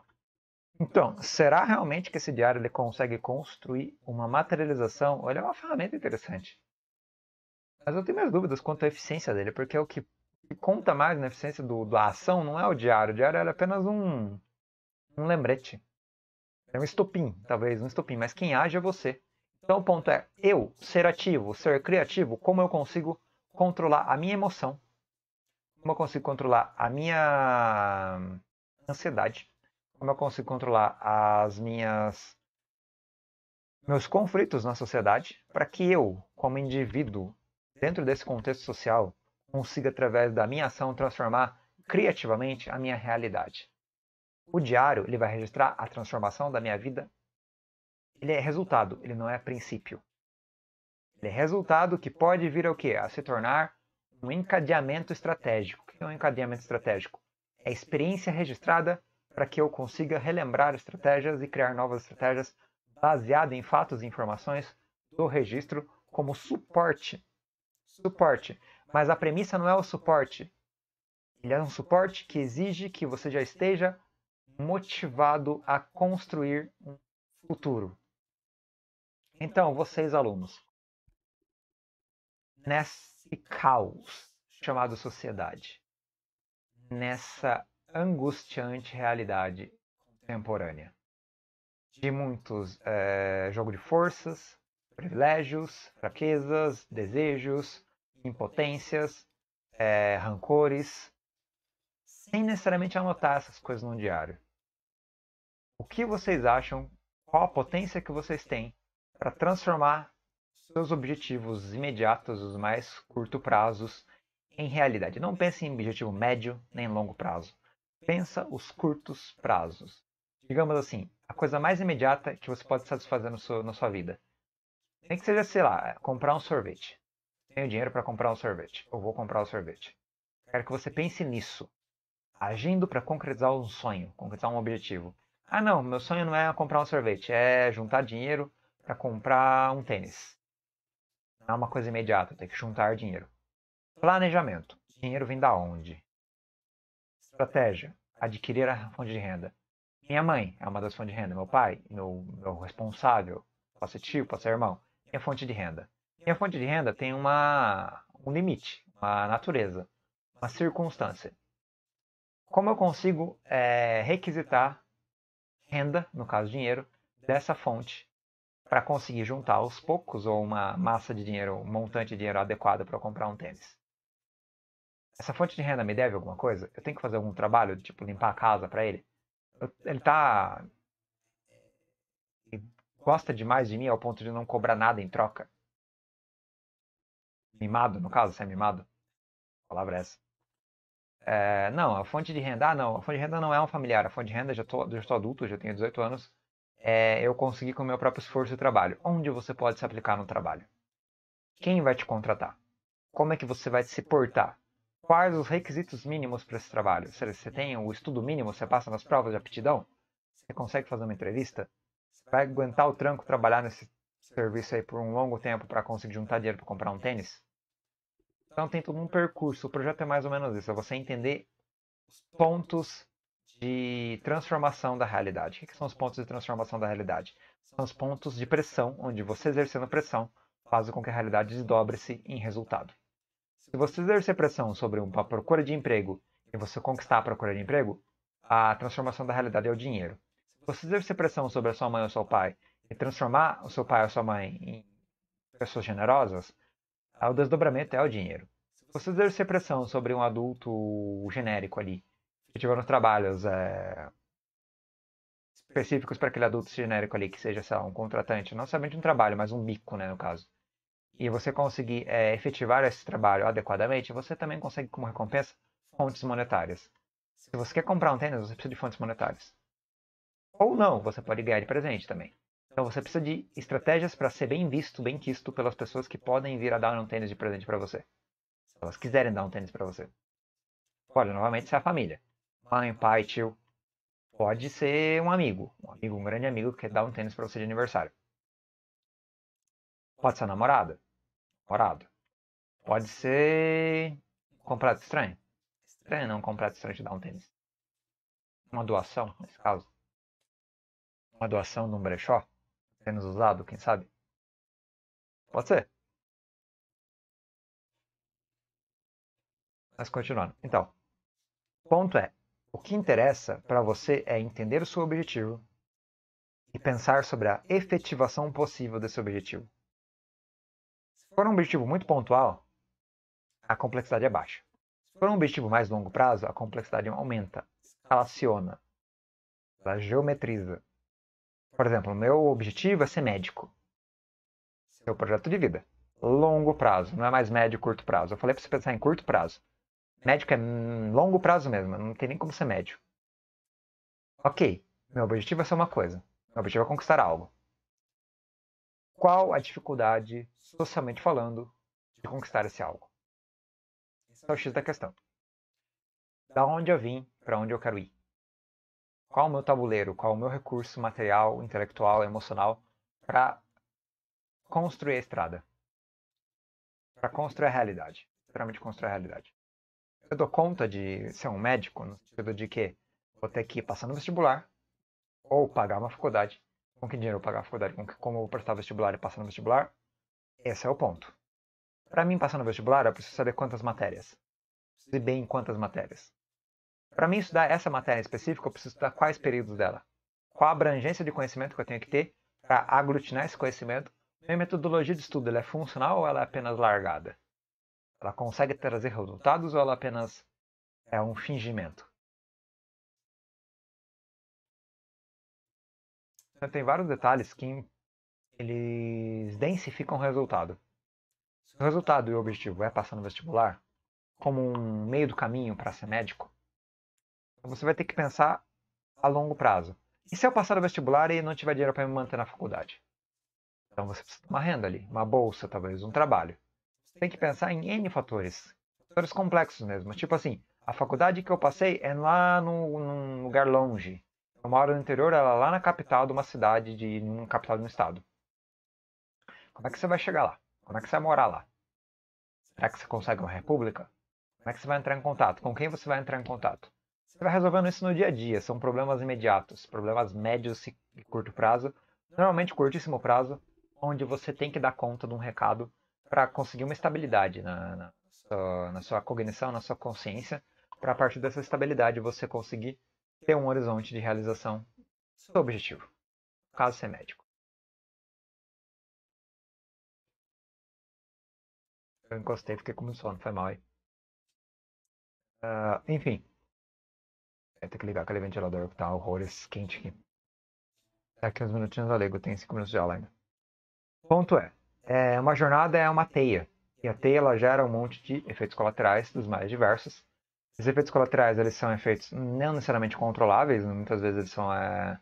Então, será realmente que esse diário ele consegue construir uma materialização? Olha, é uma ferramenta interessante. Mas eu tenho minhas dúvidas quanto à eficiência dele, porque é o que conta mais na eficiência do, da ação não é o diário. O diário é apenas um, um lembrete. É um estopim, talvez, um estopim. Mas quem age é você. Então o ponto é, eu ser ativo, ser criativo, como eu consigo controlar a minha emoção? Como eu consigo controlar a minha ansiedade? como eu consigo controlar as minhas meus conflitos na sociedade para que eu, como indivíduo, dentro desse contexto social, consiga através da minha ação transformar criativamente a minha realidade. O diário, ele vai registrar a transformação da minha vida. Ele é resultado, ele não é princípio. Ele é resultado que pode vir o quê? A se tornar um encadeamento estratégico. O que é um encadeamento estratégico? É a experiência registrada para que eu consiga relembrar estratégias e criar novas estratégias baseado em fatos e informações do registro como suporte. Suporte. Mas a premissa não é o suporte. Ele é um suporte que exige que você já esteja motivado a construir um futuro. Então, vocês alunos, nesse caos chamado sociedade, nessa angustiante realidade contemporânea de muitos é, jogo de forças, privilégios, fraquezas, desejos, impotências, é, rancores, sem necessariamente anotar essas coisas num diário. O que vocês acham? Qual a potência que vocês têm para transformar seus objetivos imediatos, os mais curto prazos, em realidade? Não pense em objetivo médio nem longo prazo. Pensa os curtos prazos. Digamos assim, a coisa mais imediata que você pode satisfazer no seu, na sua vida. Nem que seja, sei lá, comprar um sorvete. Tenho dinheiro para comprar um sorvete. Eu vou comprar o um sorvete. Quero que você pense nisso. Agindo para concretizar um sonho, concretizar um objetivo. Ah, não, meu sonho não é comprar um sorvete, é juntar dinheiro para comprar um tênis. Não é uma coisa imediata, tem que juntar dinheiro. Planejamento. Dinheiro vem da onde? Estratégia: adquirir a fonte de renda. Minha mãe é uma das fontes de renda. Meu pai, meu, meu responsável, pode ser tio, pode ser irmão, é fonte de renda. Minha fonte de renda tem uma, um limite, uma natureza, uma circunstância. Como eu consigo é, requisitar renda, no caso dinheiro, dessa fonte para conseguir juntar aos poucos ou uma massa de dinheiro, um montante de dinheiro adequado para comprar um tênis? essa fonte de renda me deve alguma coisa? Eu tenho que fazer algum trabalho, tipo limpar a casa para ele? ele tá ele gosta demais de mim ao ponto de não cobrar nada em troca. Mimado, no caso, se é mimado. A palavra é essa. É, não, a fonte de renda, ah, não, a fonte de renda não é um familiar. A fonte de renda, já tô, já tô adulto, já tenho 18 anos. É, eu consegui com o meu próprio esforço e trabalho. Onde você pode se aplicar no trabalho? Quem vai te contratar? Como é que você vai se portar? quais os requisitos mínimos para esse trabalho? Seja, você tem o estudo mínimo, você passa nas provas de aptidão? Você consegue fazer uma entrevista? Vai aguentar o tranco trabalhar nesse serviço aí por um longo tempo para conseguir juntar dinheiro para comprar um tênis? Então tem todo um percurso. O projeto é mais ou menos isso: é você entender os pontos de transformação da realidade. O que são os pontos de transformação da realidade? São os pontos de pressão, onde você exercendo pressão faz com que a realidade desdobre-se em resultado. Se você exercer pressão sobre uma procura de emprego e você conquistar a procura de emprego, a transformação da realidade é o dinheiro. Se você exercer pressão sobre a sua mãe ou seu pai e transformar o seu pai ou a sua mãe em pessoas generosas, ah, o desdobramento é o dinheiro. Se você exercer pressão sobre um adulto genérico ali, que tiver nos trabalhos é, específicos para aquele adulto genérico ali, que seja, sei lá, um contratante, não somente um trabalho, mas um bico, né, no caso e você conseguir é, efetivar esse trabalho adequadamente, você também consegue como recompensa fontes monetárias. Se você quer comprar um tênis, você precisa de fontes monetárias. Ou não, você pode ganhar de presente também. Então você precisa de estratégias para ser bem visto, bem quisto pelas pessoas que podem vir a dar um tênis de presente para você. Se elas quiserem dar um tênis para você. Olha, novamente, é a família. Mãe, pai, tio. Pode ser um amigo. Um amigo, um grande amigo que quer dar um tênis para você de aniversário. Pode ser a namorada parado. Pode ser. Comprado estranho. Estranho não, comprado estranho te dá um tênis. Uma doação, nesse caso. Uma doação de um brechó. Tênis usado, quem sabe? Pode ser. Mas continuando. Então, o ponto é: o que interessa para você é entender o seu objetivo e pensar sobre a efetivação possível desse objetivo for um objetivo muito pontual, a complexidade é baixa. Se for um objetivo mais longo prazo, a complexidade aumenta, escalaciona, ela geometriza. Por exemplo, o meu objetivo é ser médico. Seu projeto de vida. Longo prazo, não é mais médio curto prazo. Eu falei para você pensar em curto prazo. Médico é longo prazo mesmo, não tem nem como ser médio. Ok, meu objetivo é ser uma coisa. Meu objetivo é conquistar algo. Qual a dificuldade socialmente falando, de tipo conquistar esse algo. Esse é o então, X da questão. Da onde eu vim, para onde eu quero ir. Qual o meu tabuleiro, qual o meu recurso material, intelectual, emocional para construir a estrada? Para construir a realidade. Literalmente construir a realidade. Eu dou conta de ser um médico, no sentido de que vou ter que passar no vestibular, ou pagar uma faculdade. Com que dinheiro eu pagar a faculdade? Com que, como eu vou prestar vestibular e passar no vestibular? Esse é o ponto. Para mim passar no vestibular, eu preciso saber quantas matérias. e bem em quantas matérias. Para mim estudar essa matéria em específico, eu preciso estudar quais períodos dela. Qual a abrangência de conhecimento que eu tenho que ter para aglutinar esse conhecimento. Minha metodologia de estudo é funcional ou ela é apenas largada? Ela consegue trazer resultados ou ela é apenas é um fingimento? Então, tem vários detalhes que eles densificam o resultado. o resultado e o objetivo é passar no vestibular, como um meio do caminho para ser médico, você vai ter que pensar a longo prazo. E se eu passar no vestibular e não tiver dinheiro para me manter na faculdade? Então você precisa de uma renda ali, uma bolsa, talvez, um trabalho. Você tem que pensar em N fatores, fatores complexos mesmo. Tipo assim, a faculdade que eu passei é lá no, num lugar longe. Eu moro no interior, ela é lá na capital de uma cidade, de uma capital de um estado. Como é que você vai chegar lá? Como é que você vai morar lá? Será que você consegue uma república? Como é que você vai entrar em contato? Com quem você vai entrar em contato? Você vai resolvendo isso no dia a dia, são problemas imediatos, problemas médios e curto prazo, normalmente curtíssimo prazo, onde você tem que dar conta de um recado para conseguir uma estabilidade na, na, sua, na, sua, cognição, na sua consciência, para a partir dessa estabilidade você conseguir ter um horizonte de realização do seu objetivo, no caso ser médico. Eu encostei porque começou, não foi mal aí. Uh, enfim. Vai ter que ligar aquele ventilador que tá horrores quente aqui. Daqui uns minutinhos eu ligo, tem 5 minutos de aula ainda. O ponto é, é, uma jornada é uma teia. E a teia ela gera um monte de efeitos colaterais dos mais diversos. Esses efeitos colaterais eles são efeitos não necessariamente controláveis, né? muitas vezes eles são é,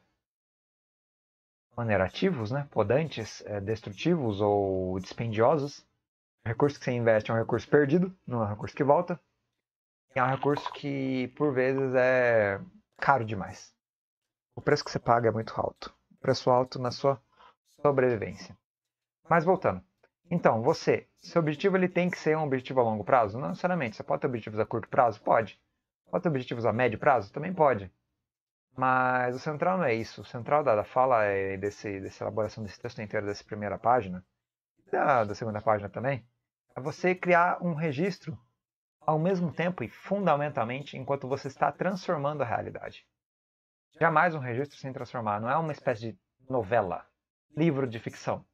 manerativos, né? podantes, é, destrutivos ou dispendiosos. O recurso que você investe é um recurso perdido, não é um recurso que volta. E é um recurso que, por vezes, é caro demais. O preço que você paga é muito alto. O preço alto na sua sobrevivência. Mas voltando. Então, você, seu objetivo ele tem que ser um objetivo a longo prazo? Não necessariamente. Você pode ter objetivos a curto prazo? Pode. Pode ter objetivos a médio prazo? Também pode. Mas o central não é isso. O central da, fala é desse, dessa elaboração desse texto inteiro, dessa primeira página, da, da segunda página também, é você criar um registro ao mesmo tempo e fundamentalmente enquanto você está transformando a realidade. Jamais um registro sem transformar, não é uma espécie de novela, livro de ficção.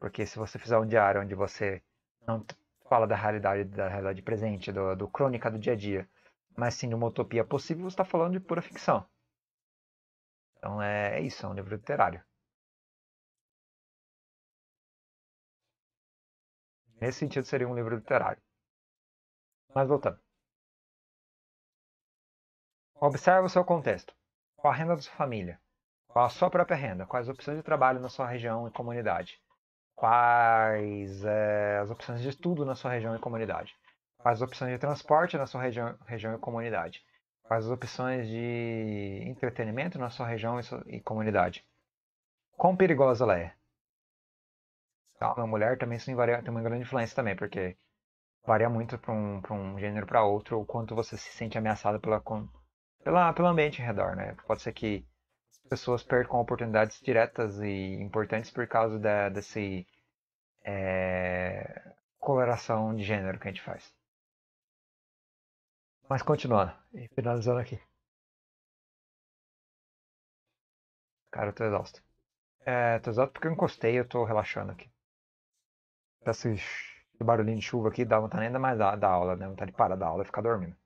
Porque se você fizer um diário onde você não fala da realidade, da realidade presente, do, do crônica do dia a dia, mas sim de uma utopia possível, você está falando de pura ficção. Então é, é isso, é um livro literário. Nesse sentido, seria um livro literário. Mas voltando. Observe o seu contexto. Qual a renda da sua família? Qual a sua própria renda? Quais opções de trabalho na sua região e comunidade? Quais é, as opções de estudo na sua região e comunidade? Quais as opções de transporte na sua região, região e comunidade? Quais as opções de entretenimento na sua região e, e comunidade? Quão perigosa ela é? tal, mulher também varia, tem uma grande influência também, porque varia muito para um, um gênero para outro o quanto você se sente ameaçado pela, pela, pelo ambiente em redor, né? Pode ser que as pessoas percam oportunidades diretas e importantes por causa da, desse é, coloração de gênero que a gente faz. Mas continuando e finalizando aqui. Cara, eu tô exausto. É, tô exausto porque eu encostei, eu tô relaxando aqui. Esse barulhinho de chuva aqui dá vontade ainda mais da, da aula, né? Vontade de parar da aula e ficar dormindo.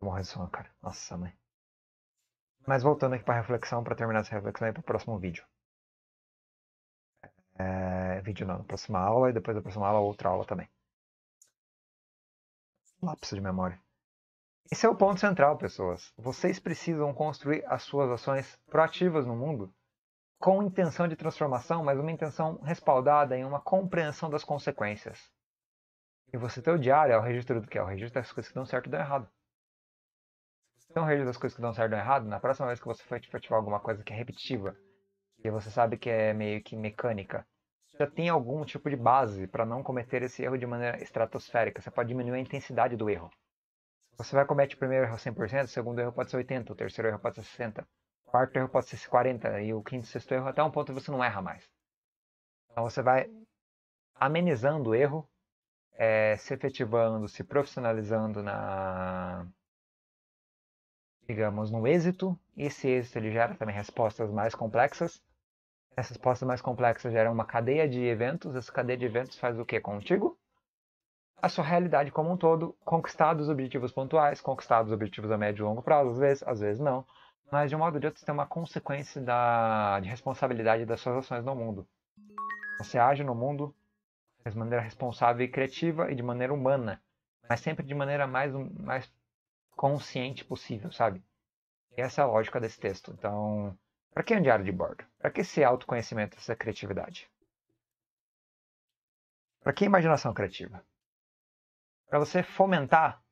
Vou morrer de sono, cara. Nossa, mãe. Mas voltando aqui pra reflexão, para terminar essa reflexão aí pro próximo vídeo. É, vídeo não, na próxima aula e depois da próxima aula outra aula também. Lapso de memória. Esse é o ponto central, pessoas. Vocês precisam construir as suas ações proativas no mundo com intenção de transformação, mas uma intenção respaldada em uma compreensão das consequências. E você ter o diário é o registro do que é o registro das coisas que dão certo e dão errado. Então, um registro das coisas que dão certo e dão errado, na próxima vez que você for efetivar alguma coisa que é repetitiva, e você sabe que é meio que mecânica, já tem algum tipo de base para não cometer esse erro de maneira estratosférica. Você pode diminuir a intensidade do erro. Você vai cometer o primeiro erro 100%, o segundo erro pode ser 80%, o terceiro erro pode ser 60% quarto erro pode ser 40 e o quinto, sexto erro até um ponto você não erra mais. Então você vai uhum. amenizando o erro, é, se efetivando, se profissionalizando na digamos no êxito. E esse êxito ele gera também respostas mais complexas. Essas respostas mais complexas geram uma cadeia de eventos. Essa cadeia de eventos faz o que contigo? a sua realidade como um todo, conquistados os objetivos pontuais, conquistados os objetivos a médio e longo prazo, às vezes, às vezes não mas de um modo ou de outro você tem uma consequência da, de responsabilidade das suas ações no mundo. Você age no mundo de maneira responsável e criativa e de maneira humana, mas sempre de maneira mais, mais consciente possível, sabe? E essa é a lógica desse texto. Então, para que um diário de bordo? Para que esse autoconhecimento, essa criatividade? Para que imaginação criativa? Para você fomentar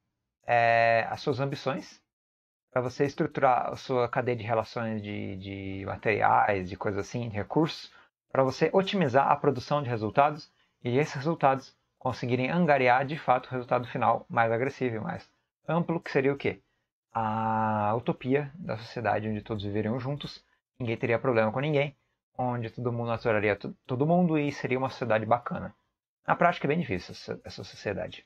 é, as suas ambições para você estruturar a sua cadeia de relações de, de materiais, de coisas assim, de recursos, para você otimizar a produção de resultados e esses resultados conseguirem angariar de fato o resultado final mais agressivo e mais amplo, que seria o quê? A utopia da sociedade onde todos viveriam juntos, ninguém teria problema com ninguém, onde todo mundo aturaria todo mundo e seria uma sociedade bacana. Na prática é bem difícil essa, sociedade.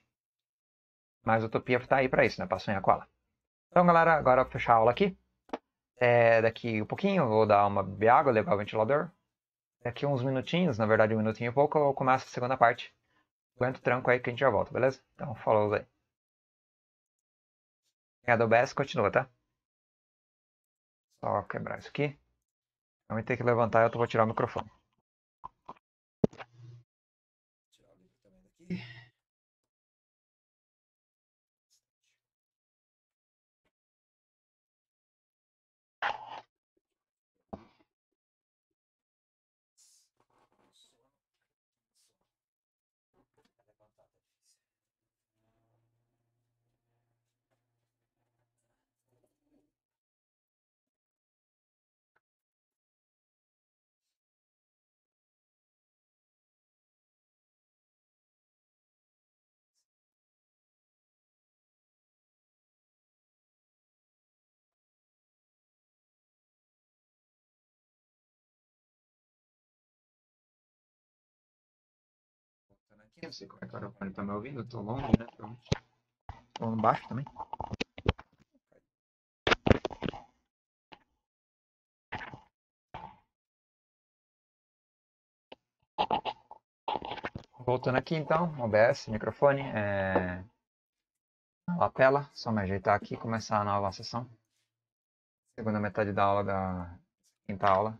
Mas a utopia está aí para isso, né? Passou em com então, galera, agora vou fechar a aula aqui. É, daqui um pouquinho eu vou dar uma beber água, ligar o ventilador. Daqui uns minutinhos, na verdade um minutinho e pouco, eu começo a segunda parte. Aguenta o tranco aí que a gente já volta, beleza? Então, falou aí. A do OBS continua, tá? Só quebrar isso aqui. Então, vou ter que levantar e eu vou tirar o microfone. Não sei como é que o microfone tá me ouvindo? Eu tô longe, né? Então... Tô baixo também. Voltando aqui então, OBS, microfone, é... lapela, só me ajeitar aqui e começar a nova sessão. Segunda metade da aula da quinta aula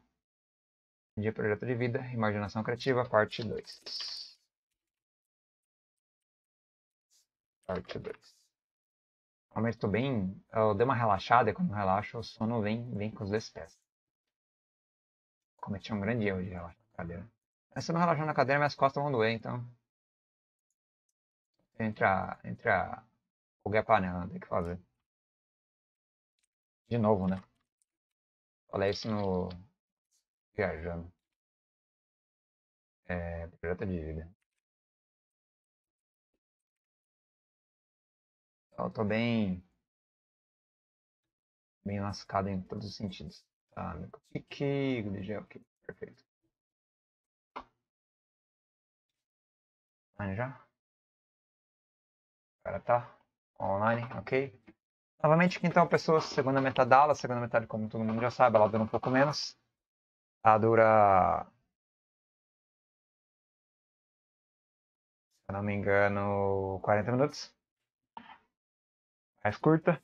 Dia Projeto de Vida, Imaginação Criativa, parte 2. parte 2. Realmente estou bem. Eu dei uma relaxada e quando eu relaxo, o sono vem, vem com os dois pés. Cometi um grande erro de relaxar na cadeira. Mas se eu não relaxar na cadeira, minhas costas vão doer, então. Entra. a. o a. a panela, tem que fazer. De novo, né? olha isso no. Viajando. É. Projeto de vida. Então, eu tô bem. bem lascado em todos os sentidos. Tá, meu pique, GG, ok, perfeito. Online já? Agora cara tá online, ok. Novamente então, pessoas, segunda metade da aula, segunda metade, como todo mundo já sabe, ela dura um pouco menos. Ela dura se eu não me engano, 40 minutos mais curta,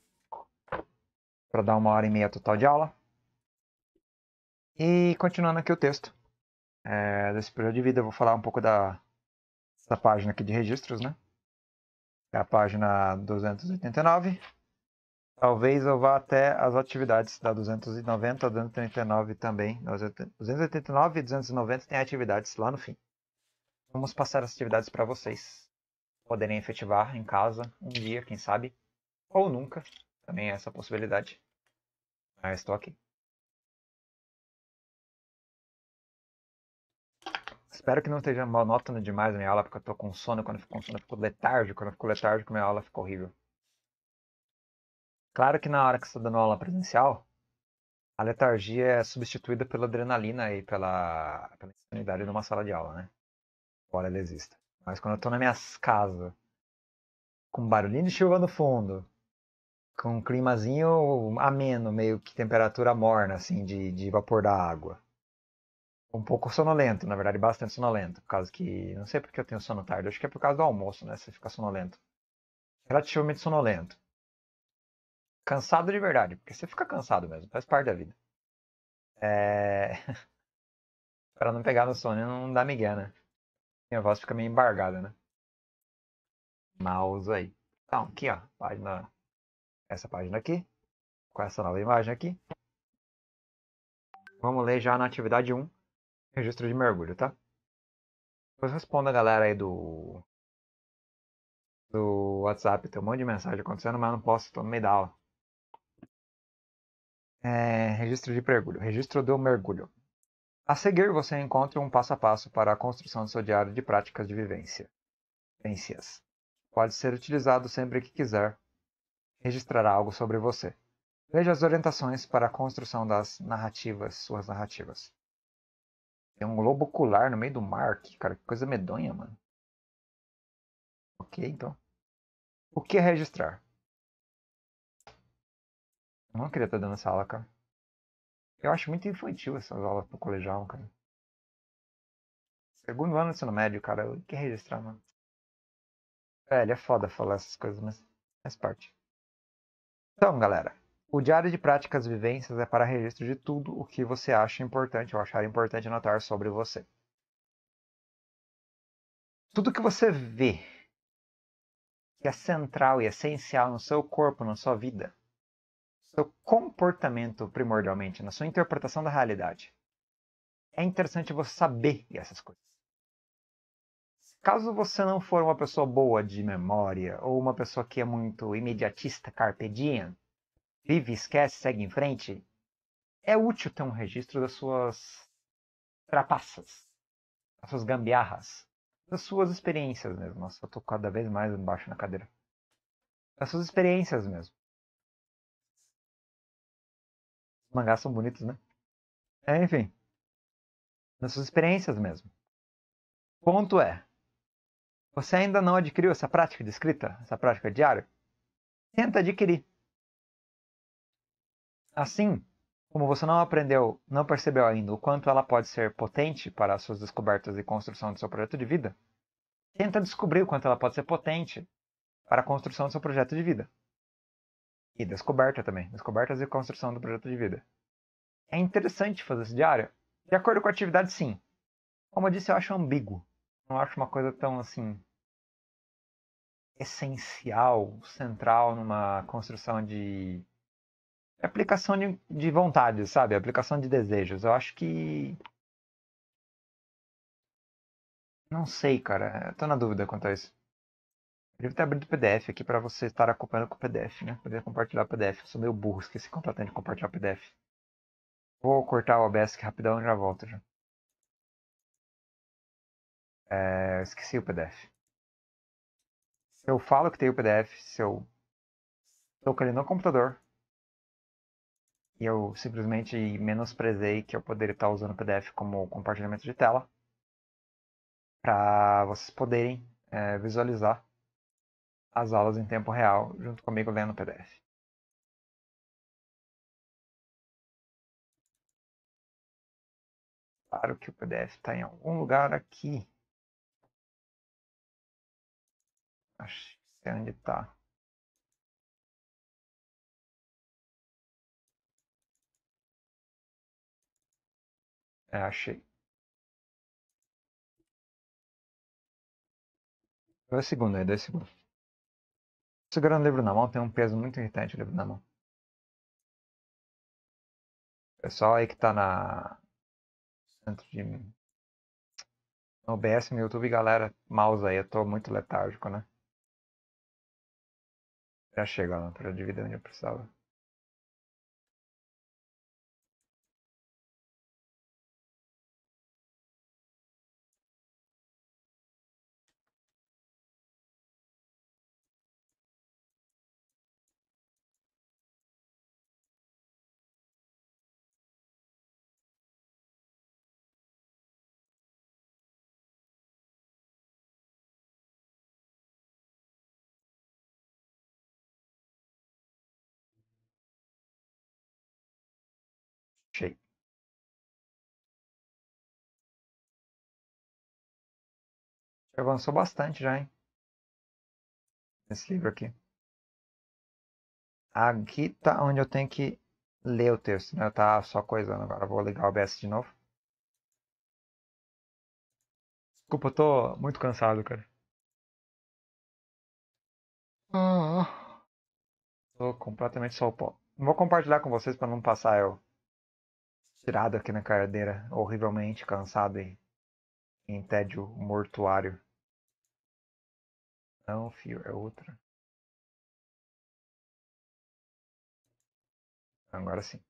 para dar uma hora e meia total de aula. E continuando aqui o texto é, desse projeto de vida, eu vou falar um pouco da, da página aqui de registros, né? É a página 289. Talvez eu vá até as atividades da 290 a 239 também. 289 e 290 tem atividades lá no fim. Vamos passar as atividades para vocês poderem efetivar em casa um dia, quem sabe. Ou nunca. Também é essa possibilidade. Mas estou aqui. Espero que não esteja monótono demais a minha aula, porque eu estou com sono. Quando eu fico com sono, eu fico letárgico. Quando eu fico letárgico, minha aula fica horrível. Claro que na hora que você está dando aula presencial, a letargia é substituída pela adrenalina e pela, pela insanidade numa sala de aula, né? Embora ela exista. Mas quando eu estou na minha casa, com barulhinho de chuva no fundo, com um climazinho ameno, meio que temperatura morna, assim, de, de vapor da água. Um pouco sonolento, na verdade, bastante sonolento. Por causa que. Não sei porque eu tenho sono tarde, acho que é por causa do almoço, né? Você fica sonolento. Relativamente sonolento. Cansado de verdade, porque você fica cansado mesmo, faz parte da vida. É. pra não pegar no sono e não dar migué, né? Minha voz fica meio embargada, né? Mouse aí. Então, aqui ó, página essa página aqui, com essa nova imagem aqui. Vamos ler já na atividade 1, registro de mergulho, tá? Depois responda a galera aí do, do WhatsApp, tem um monte de mensagem acontecendo, mas eu não posso, estou no meio da aula. É, registro de mergulho, registro do mergulho. A seguir, você encontra um passo a passo para a construção do seu diário de práticas de vivência. Vivências. Pode ser utilizado sempre que quiser, registrará algo sobre você. Veja as orientações para a construção das narrativas, suas narrativas. Tem um globo ocular no meio do mar, que, cara, que coisa medonha, mano. Ok, então. O que é registrar? Eu não queria estar dando essa aula, cara. Eu acho muito infantil essas aulas pro colegial, cara. Segundo ano do ensino médio, cara, o que é registrar, mano? Velho, é foda falar essas coisas, mas faz parte. Então, galera, o diário de práticas vivências é para registro de tudo o que você acha importante ou achar importante anotar sobre você. Tudo que você vê que é central e essencial no seu corpo, na sua vida, no seu comportamento primordialmente, na sua interpretação da realidade, é interessante você saber essas coisas. Caso você não for uma pessoa boa de memória ou uma pessoa que é muito imediatista, carpe diem, vive, esquece, segue em frente, é útil ter um registro das suas trapaças, das suas gambiarras, das suas experiências mesmo. Nossa, eu tô cada vez mais embaixo na cadeira. Das suas experiências mesmo. Os mangás são bonitos, né? É, enfim. Das suas experiências mesmo. ponto é, você ainda não adquiriu essa prática de escrita, essa prática diária? Tenta adquirir. Assim, como você não aprendeu, não percebeu ainda o quanto ela pode ser potente para as suas descobertas e construção do seu projeto de vida, tenta descobrir o quanto ela pode ser potente para a construção do seu projeto de vida. E descoberta também, descobertas e construção do projeto de vida. É interessante fazer esse diário? De acordo com a atividade, sim. Como eu disse, eu acho ambíguo não acho uma coisa tão assim essencial, central numa construção de aplicação de, de vontade, sabe? Aplicação de desejos. Eu acho que não sei, cara. Eu tô na dúvida quanto a isso. Eu devo ter abrido o PDF aqui para você estar acompanhando com o PDF, né? Poder compartilhar o PDF. Eu sou meio burro, esqueci completamente de compartilhar o PDF. Vou cortar o OBS aqui rapidão e já volto já. É, esqueci o PDF. Se eu falo que tem o PDF, se eu toco ele no computador e eu simplesmente menosprezei que eu poderia estar usando o PDF como compartilhamento de tela para vocês poderem é, visualizar as aulas em tempo real junto comigo lendo o PDF. Claro que o PDF está em algum lugar aqui. Acho que sei é onde está. É, achei. É né? Dois segundos aí, dois segundos. Segurando o livro na mão tem um peso muito irritante o livro na mão. Pessoal é aí que tá na. Centro de. No OBS, no YouTube, galera, mouse aí, eu tô muito letárgico, né? Já chega lá, não era a dívida onde eu precisava. Avançou bastante já, hein? Esse livro aqui. Aqui tá onde eu tenho que ler o texto, né? Tá só coisando agora. Vou ligar o OBS de novo. Desculpa, eu tô muito cansado, cara. tô completamente só o pó. Não vou compartilhar com vocês para não passar eu tirado aqui na cadeira, horrivelmente cansado e em tédio mortuário. Não, fio, é outra. Agora sim.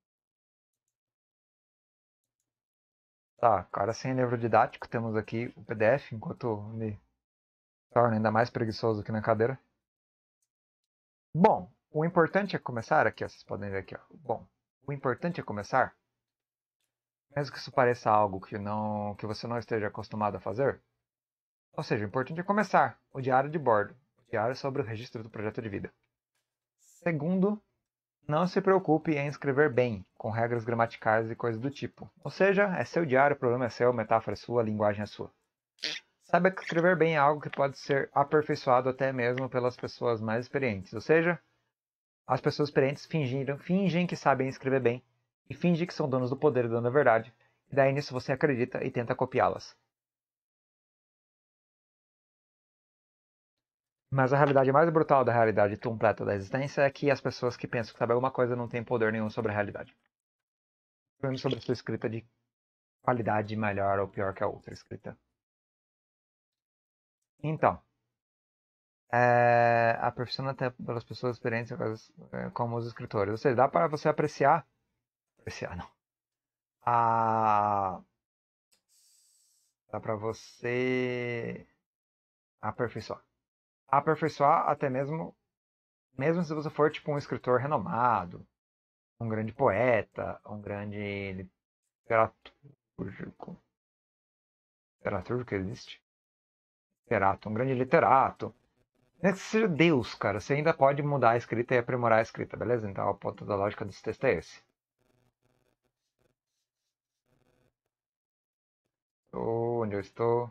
Tá, cara, sem livro didático, temos aqui o PDF, enquanto me torna ainda mais preguiçoso aqui na cadeira. Bom, o importante é começar aqui, vocês podem ver aqui, ó. Bom, o importante é começar. Mesmo que isso pareça algo que não que você não esteja acostumado a fazer, ou seja, o importante é começar o diário de bordo, o diário sobre o registro do projeto de vida. Segundo, não se preocupe em escrever bem, com regras gramaticais e coisas do tipo. Ou seja, é seu diário, o problema é seu, a metáfora é sua, a linguagem é sua. Saiba que escrever bem é algo que pode ser aperfeiçoado até mesmo pelas pessoas mais experientes. Ou seja, as pessoas experientes fingiram, fingem que sabem escrever bem e fingem que são donos do poder e dono da verdade. E daí nisso você acredita e tenta copiá-las. Mas a realidade mais brutal da realidade completa da existência é que as pessoas que pensam que sabem alguma coisa não têm poder nenhum sobre a realidade. Mesmo sobre a sua escrita de qualidade melhor ou pior que a outra escrita. Então, é, a profissão até pelas pessoas experientes eh, como os escritores. Ou seja, dá para você apreciar, apreciar não, a, dá para você aperfeiçoar aperfeiçoar até mesmo, mesmo se você for tipo um escritor renomado, um grande poeta, um grande literaturgo. Literaturgo que existe? Literato, um grande literato. Nem que seja Deus, cara, você ainda pode mudar a escrita e aprimorar a escrita, beleza? Então o ponto da lógica desse texto é esse. Oh, onde eu estou?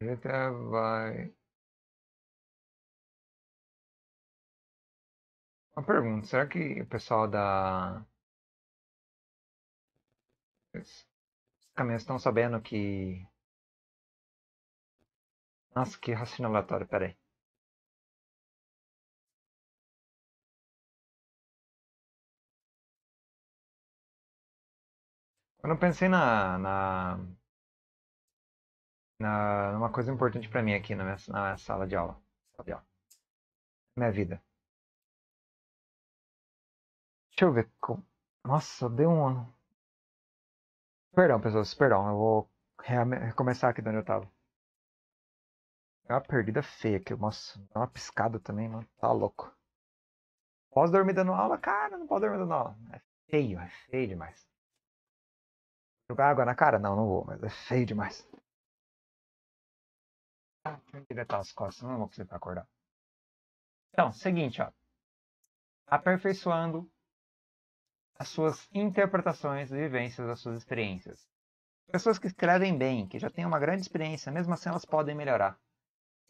gente vai. Uma pergunta: será que o pessoal da. Os caminhões estão sabendo que. Nossa, que raciocínio aleatório, peraí. Quando eu pensei na, na na, numa coisa importante para mim aqui na minha, na sala, de aula, sala de aula. Minha vida. Deixa eu ver. Nossa, deu um. Perdão, pessoal perdão. Eu vou recomeçar aqui de onde eu tava. É uma perdida feia aqui. Nossa, dá uma piscada também, mano. Tá louco. Posso dormir dando aula? Cara, não posso dormir dando aula. É feio, é feio demais. Jogar água na cara? Não, não vou, mas é feio demais deixa eu endireitar as costas, não vou precisar acordar. Então, seguinte, ó. Aperfeiçoando as suas interpretações e vivências das suas experiências. Pessoas que escrevem bem, que já têm uma grande experiência, mesmo assim elas podem melhorar.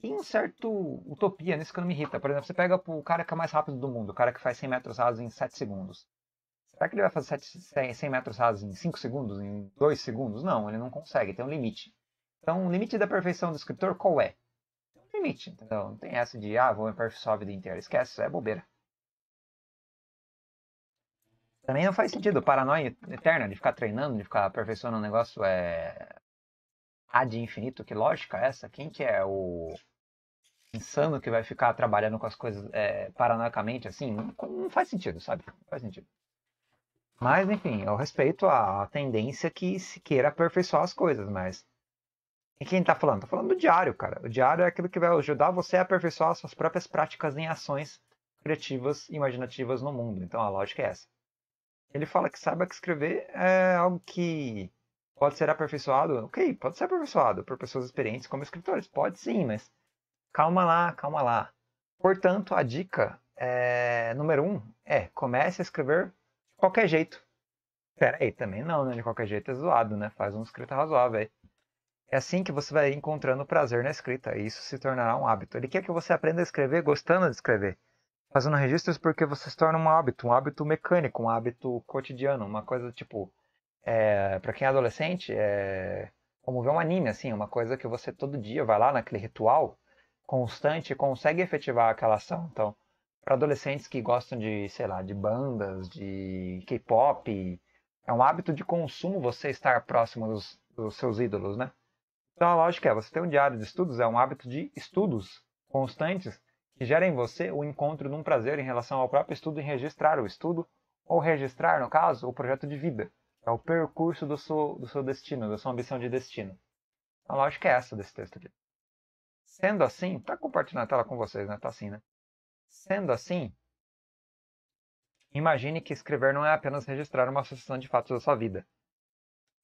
Tem um certo utopia nisso que não me irrita. Por exemplo, você pega o cara que é mais rápido do mundo, o cara que faz 100 metros rasos em 7 segundos. Será que ele vai fazer 100 metros rasos em 5 segundos, em 2 segundos? Não, ele não consegue, tem um limite. Então, o limite da perfeição do escritor qual é? Tem um limite, entendeu? Não tem essa de, ah, vou aperfeiçoar a vida inteira. Esquece, isso é bobeira. Também não faz sentido. Paranoia eterna de ficar treinando, de ficar aperfeiçoando um negócio é. A de infinito, que lógica é essa? Quem que é o. Insano que vai ficar trabalhando com as coisas é, paranoicamente, assim? Não, não faz sentido, sabe? Não faz sentido. Mas, enfim, eu respeito a tendência que se queira aperfeiçoar as coisas, mas e quem tá falando? Tá falando do diário, cara. O diário é aquilo que vai ajudar você a aperfeiçoar suas próprias práticas em ações criativas e imaginativas no mundo. Então a lógica é essa. Ele fala que saiba que escrever é algo que pode ser aperfeiçoado. Ok, pode ser aperfeiçoado por pessoas experientes como escritores. Pode sim, mas calma lá, calma lá. Portanto, a dica é, número um é comece a escrever de qualquer jeito. Pera aí, também não, né? De qualquer jeito é zoado, né? Faz um escrita razoável aí. É assim que você vai encontrando prazer na escrita, e isso se tornará um hábito. Ele quer que você aprenda a escrever gostando de escrever, fazendo registros porque você se torna um hábito, um hábito mecânico, um hábito cotidiano, uma coisa tipo. É, eh, para quem é adolescente, é como ver um anime, assim, uma coisa que você todo dia vai lá naquele ritual constante e consegue efetivar aquela ação. Então, para adolescentes que gostam de, sei lá, de bandas, de K-pop, é um hábito de consumo você estar próximo dos, dos seus ídolos, né? Então a é lógica é: você ter um diário de estudos é um hábito de estudos constantes que gera em você o encontro de um prazer em relação ao próprio estudo e registrar o estudo, ou registrar, no caso, o projeto de vida, é o percurso do seu, do seu destino, da sua ambição de destino. A então, lógica é essa desse texto aqui. Sendo assim, tá compartilhando a tela com vocês, né? Tá assim, né? Sendo assim, imagine que escrever não é apenas registrar uma sucessão de fatos da sua vida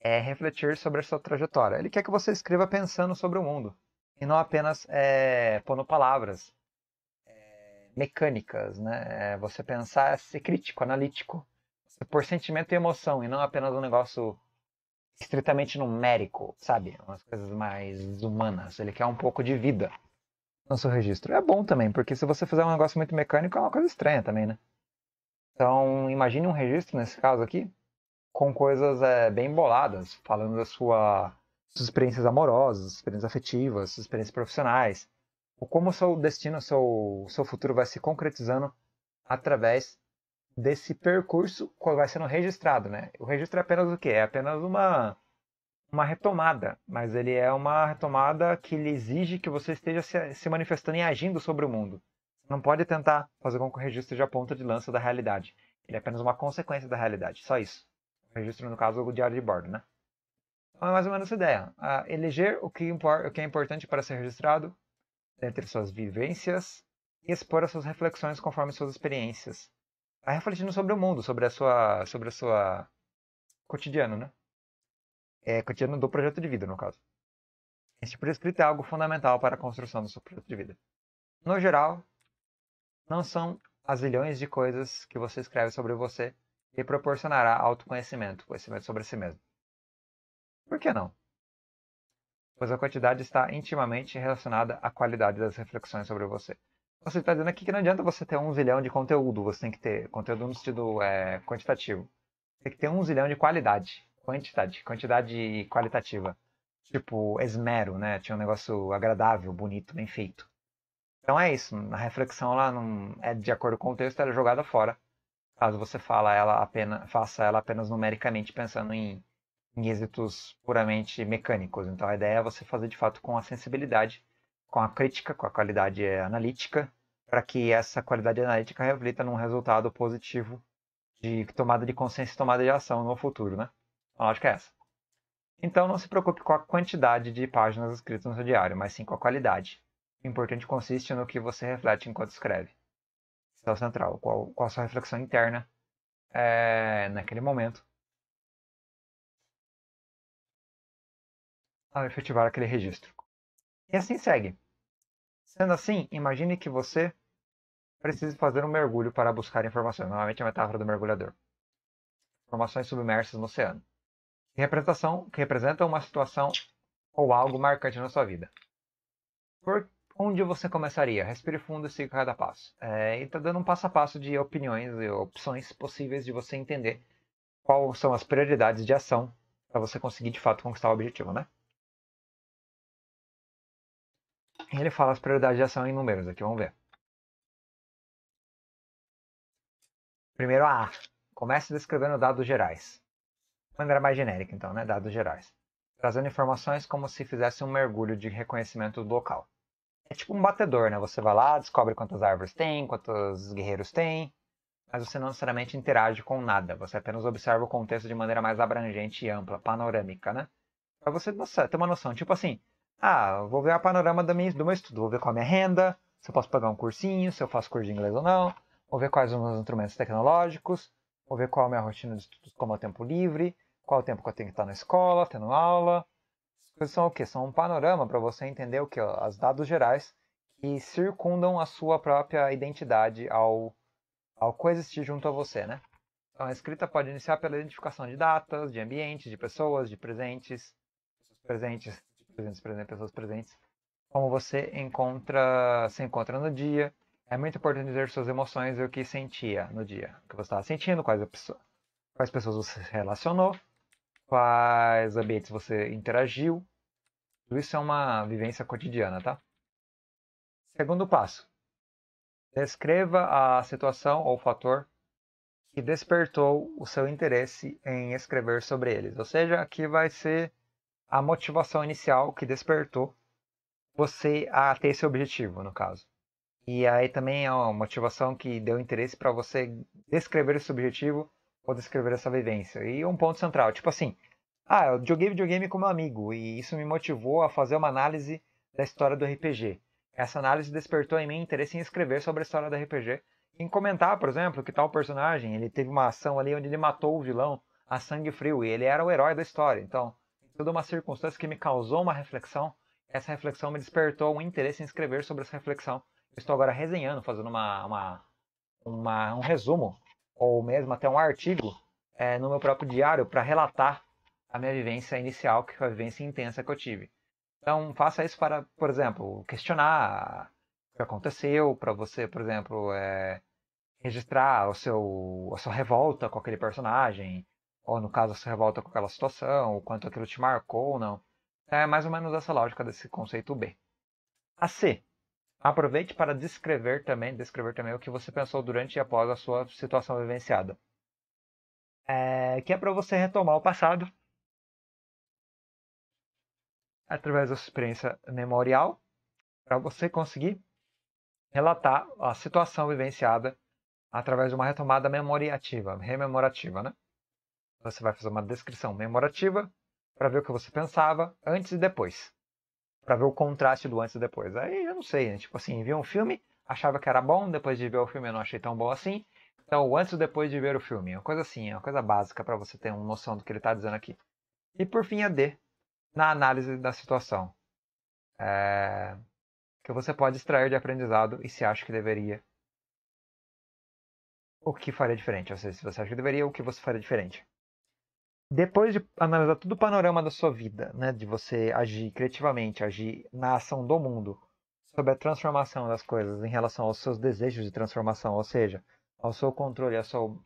é refletir sobre a sua trajetória. Ele quer que você escreva pensando sobre o mundo e não apenas é, pondo palavras é, mecânicas, né? É você pensar, ser crítico, analítico, por sentimento e emoção e não apenas um negócio estritamente numérico, sabe? Umas coisas mais humanas. Ele quer um pouco de vida no seu registro. É bom também, porque se você fizer um negócio muito mecânico é uma coisa estranha também, né? Então, imagine um registro nesse caso aqui, com coisas é, bem boladas, falando da sua suas experiências amorosas, experiências afetivas, suas experiências profissionais, ou como o seu destino, seu seu futuro vai se concretizando através desse percurso que vai sendo registrado, né? O registro é apenas o quê? É apenas uma uma retomada, mas ele é uma retomada que lhe exige que você esteja se, se manifestando e agindo sobre o mundo. Você não pode tentar fazer com que o registro seja a ponta de lança da realidade. Ele é apenas uma consequência da realidade, só isso registro, no caso, o diário de bordo, né? Então é mais ou menos essa ideia. Ah, eleger o que, o que é importante para ser registrado, entre suas vivências, e expor as suas reflexões conforme suas experiências. Está refletindo sobre o mundo, sobre a sua, sobre a sua cotidiano, né? É, cotidiano do projeto de vida, no caso. Este tipo de escrita é algo fundamental para a construção do seu projeto de vida. No geral, não são as milhões de coisas que você escreve sobre você lhe proporcionará autoconhecimento, conhecimento sobre si mesmo. Por que não? Pois a quantidade está intimamente relacionada à qualidade das reflexões sobre você. Você está dizendo aqui que não adianta você ter um zilhão de conteúdo, você tem que ter conteúdo no sentido é, quantitativo. Tem que ter um zilhão de qualidade. Quantidade, quantidade qualitativa. Tipo, esmero, né? Tinha um negócio agradável, bonito, bem feito. Então é isso. A reflexão lá não é de acordo com o texto, ela é jogada fora caso você fala ela apenas, faça ela apenas numericamente pensando em, em êxitos puramente mecânicos. Então a ideia é você fazer de fato com a sensibilidade, com a crítica, com a qualidade analítica, para que essa qualidade analítica reflita num resultado positivo de tomada de consciência e tomada de ação no futuro, né? A lógica é essa. Então não se preocupe com a quantidade de páginas escritas no seu diário, mas sim com a qualidade. O importante consiste no que você reflete enquanto escreve céu central, qual, qual a sua reflexão interna é, naquele momento ao efetivar aquele registro. E assim segue. Sendo assim, imagine que você precise fazer um mergulho para buscar informações, é a metáfora do mergulhador. Informações submersas no oceano. Que, representação, que representam uma situação ou algo marcante na sua vida. Por onde você começaria? Respire fundo e siga cada passo. É, e está dando um passo a passo de opiniões e opções possíveis de você entender quais são as prioridades de ação para você conseguir de fato conquistar o objetivo, né? Ele fala as prioridades de ação em números aqui, vamos ver. Primeiro a A. Comece descrevendo dados gerais. De maneira mais genérica, então, né? Dados gerais. Trazendo informações como se fizesse um mergulho de reconhecimento do local é tipo um batedor, né? Você vai lá, descobre quantas árvores tem, quantos guerreiros tem, mas você não necessariamente interage com nada. Você apenas observa o contexto de maneira mais abrangente e ampla, panorâmica, né? Pra você ter uma noção, tipo assim, ah, vou ver a panorama do meu, estudo, vou ver qual é a minha renda, se eu posso pagar um cursinho, se eu faço curso de inglês ou não, vou ver quais são os meus instrumentos tecnológicos, vou ver qual é a minha rotina de estudos, como é o tempo livre, qual é o tempo que eu tenho que estar na escola, tendo aula, são o que? São um panorama para você entender o que? As dados gerais que circundam a sua própria identidade ao, ao coexistir junto a você, né? Então, a escrita pode iniciar pela identificação de datas, de ambientes, de pessoas, de presentes, presentes, presentes, presentes, pessoas presentes. Como você encontra, se encontra no dia. É muito importante dizer suas emoções e o que sentia no dia. O que você estava sentindo, quais, pessoa, quais pessoas você se relacionou, quais ambientes você interagiu, tudo isso é uma vivência cotidiana, tá? Segundo passo. Descreva a situação ou fator que despertou o seu interesse em escrever sobre eles. Ou seja, aqui vai ser a motivação inicial que despertou você a ter esse objetivo, no caso. E aí também é uma motivação que deu interesse para você descrever esse objetivo ou descrever essa vivência. E um ponto central, tipo assim, ah, eu joguei videogame com meu amigo e isso me motivou a fazer uma análise da história do RPG. Essa análise despertou em mim interesse em escrever sobre a história do RPG, em comentar, por exemplo, que tal personagem, ele teve uma ação ali onde ele matou o vilão a sangue frio e ele era o herói da história. Então, toda uma circunstância que me causou uma reflexão, essa reflexão me despertou um interesse em escrever sobre essa reflexão. Eu estou agora resenhando, fazendo uma, uma, uma um resumo, ou mesmo até um artigo, é, no meu próprio diário para relatar a minha vivência inicial, que foi a vivência intensa que eu tive. Então, faça isso para, por exemplo, questionar o que aconteceu, para você, por exemplo, é, registrar o seu, a sua revolta com aquele personagem, ou no caso, a sua revolta com aquela situação, o quanto aquilo te marcou ou não. É mais ou menos essa lógica desse conceito B. A C. Aproveite para descrever também, descrever também o que você pensou durante e após a sua situação vivenciada. É, que é para você retomar o passado através da experiência memorial, para você conseguir relatar a situação vivenciada através de uma retomada memoriativa, rememorativa, né? Você vai fazer uma descrição memorativa para ver o que você pensava antes e depois. Para ver o contraste do antes e depois. Aí eu não sei, né? tipo assim, vi um filme, achava que era bom, depois de ver o filme eu não achei tão bom assim. Então, o antes e depois de ver o filme, uma coisa assim, é uma coisa básica para você ter uma noção do que ele está dizendo aqui. E por fim, a D, na análise da situação é, que você pode extrair de aprendizado e se acha que deveria. O que faria diferente? Ou seja, se você acha que deveria, o que você faria diferente? Depois de analisar todo o panorama da sua vida, né, de você agir criativamente, agir na ação do mundo, sobre a transformação das coisas em relação aos seus desejos de transformação, ou seja, ao seu controle, à sua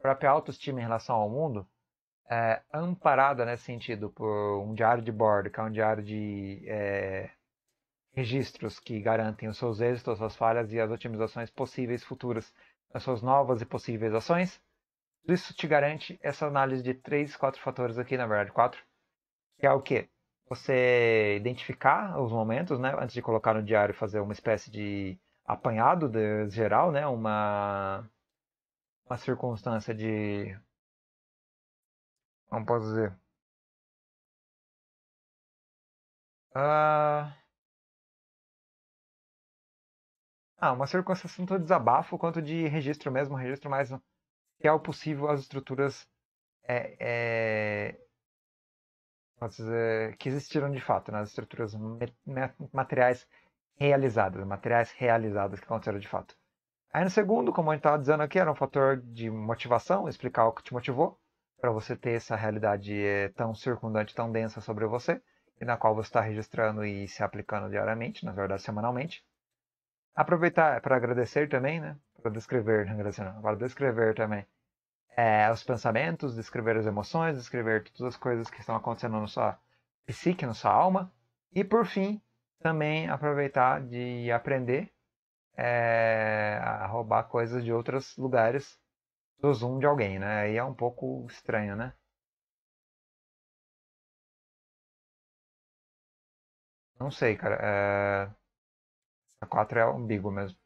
própria autoestima em relação ao mundo, é, amparada nesse sentido por um diário de bordo, que é um diário de é, registros que garantem os seus êxitos, as suas falhas e as otimizações possíveis futuras nas suas novas e possíveis ações. Isso te garante essa análise de três, quatro fatores aqui, na verdade, quatro, que é o quê? Você identificar os momentos, né, antes de colocar no diário, fazer uma espécie de apanhado de geral, né, uma, uma circunstância de não posso dizer. Ah, ah uma circunstância tanto de desabafo quanto de registro mesmo, registro mais real é possível as estruturas é, é, dizer, que existiram de fato, nas né? estruturas materiais realizadas, materiais realizadas que aconteceram de fato. Aí no segundo, como a gente estava dizendo aqui, era um fator de motivação, explicar o que te motivou para você ter essa realidade eh, tão circundante, tão densa sobre você, e na qual você está registrando e se aplicando diariamente, na verdade semanalmente. Aproveitar para agradecer também, né? Para descrever, não para descrever também é, os pensamentos, descrever as emoções, descrever todas as coisas que estão acontecendo na sua psique, na sua alma. E por fim, também aproveitar de aprender é, a roubar coisas de outros lugares do zoom de alguém, né? Aí é um pouco estranho, né? Não sei, cara. É... A 4 é ambíguo mesmo.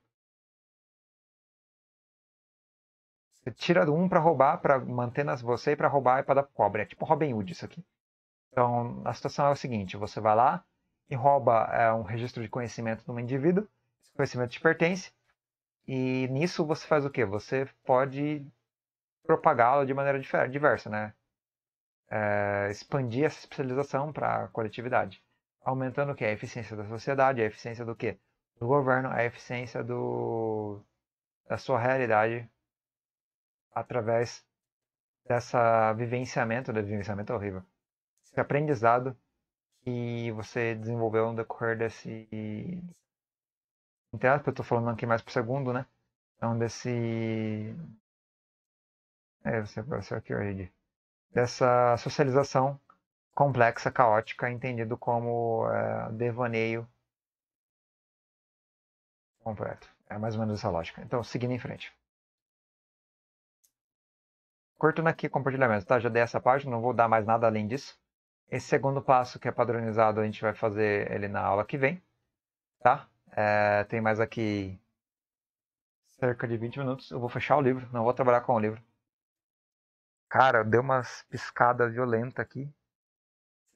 Você tira do 1 para roubar, para manter nas você e para roubar e é para dar cobre. É tipo Robin Hood isso aqui. Então, a situação é o seguinte, você vai lá e rouba é, um registro de conhecimento de um indivíduo, esse conhecimento te pertence, e nisso você faz o quê? Você pode propagá-la de maneira diversa, né? É, expandir essa especialização para a coletividade, aumentando o que? A eficiência da sociedade, a eficiência do que? Do governo, a eficiência do, da sua realidade através dessa vivenciamento, da vivenciamento horrível, esse aprendizado que você desenvolveu no decorrer desse entendeu? aspas, eu estou falando aqui mais por segundo, né? Então desse é, você apareceu aqui Dessa socialização complexa, caótica, entendido como é, devaneio completo. É mais ou menos essa lógica. Então, seguindo em frente. corto aqui compartilhamento, tá? Já dei essa página, não vou dar mais nada além disso. Esse segundo passo, que é padronizado, a gente vai fazer ele na aula que vem, tá? É, tem mais aqui cerca de 20 minutos. Eu vou fechar o livro, não vou trabalhar com o livro. Cara, deu umas piscadas violentas aqui.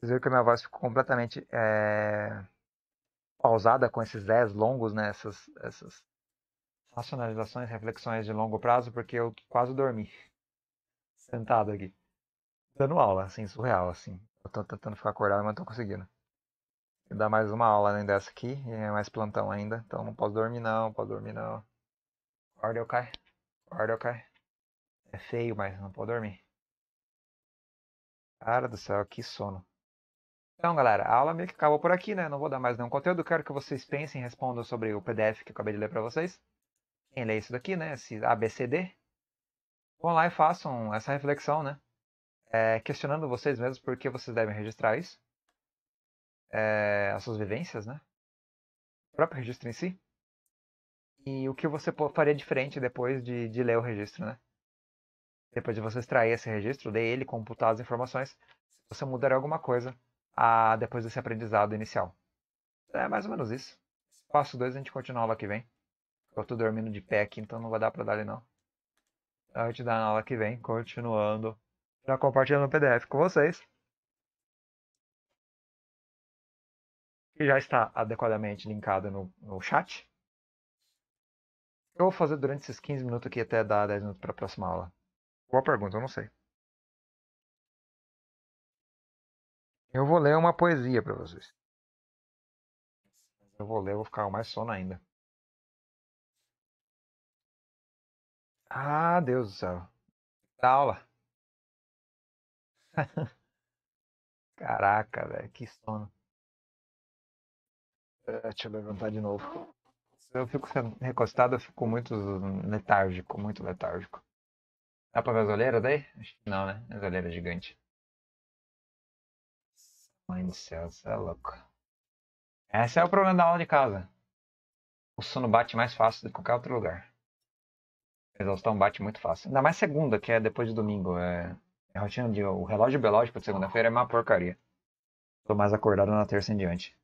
Vocês viram que a minha voz ficou completamente é, pausada com esses 10 longos, né? Essas, essas racionalizações, reflexões de longo prazo, porque eu quase dormi sentado aqui. Dando aula, assim, surreal, assim. Eu tô tentando ficar acordado, mas não tô conseguindo. Vou dar mais uma aula além dessa aqui, e é mais plantão ainda, então não posso dormir não, não posso dormir não. Acorda eu caio, acorda eu caio. É feio, mas não posso dormir. Cara do céu, que sono. Então, galera, a aula meio que acabou por aqui, né? Não vou dar mais nenhum conteúdo. Quero que vocês pensem e respondam sobre o PDF que eu acabei de ler para vocês. Quem lê isso daqui, né? Esse ABCD. Vão lá e façam essa reflexão, né? É, questionando vocês mesmos por que vocês devem registrar isso. É, as suas vivências, né? O próprio registro em si. E o que você faria diferente depois de, de ler o registro, né? Depois de você extrair esse registro, dele ele, computar as informações, você mudará alguma coisa a, ah, depois desse aprendizado inicial. É mais ou menos isso. Passo 2 a gente continua a aula que vem. Eu tô dormindo de pé aqui, então não vai dar pra dar ali não. A gente dá na aula que vem, continuando. Já compartilhando o PDF com vocês. Que já está adequadamente linkado no, no chat. Eu vou fazer durante esses 15 minutos aqui até dar 10 minutos para a próxima aula. Boa pergunta, eu não sei. Eu vou ler uma poesia para vocês. Eu vou ler, eu vou ficar mais sono ainda. Ah, Deus do céu. Da aula. Caraca, velho, que sono. É, deixa eu levantar de novo. eu fico recostado, eu fico muito letárgico, muito letárgico. Dá tá pra ver as olheiras daí? Acho que não, né? As olheiras gigantes. Mãe do céu, você é louco. Esse é o problema da aula de casa. O sono bate mais fácil do que qualquer outro lugar. A exaustão bate muito fácil. Ainda mais segunda, que é depois de domingo. É... é a rotina de... O relógio biológico de segunda-feira é uma porcaria. Tô mais acordado na terça em diante.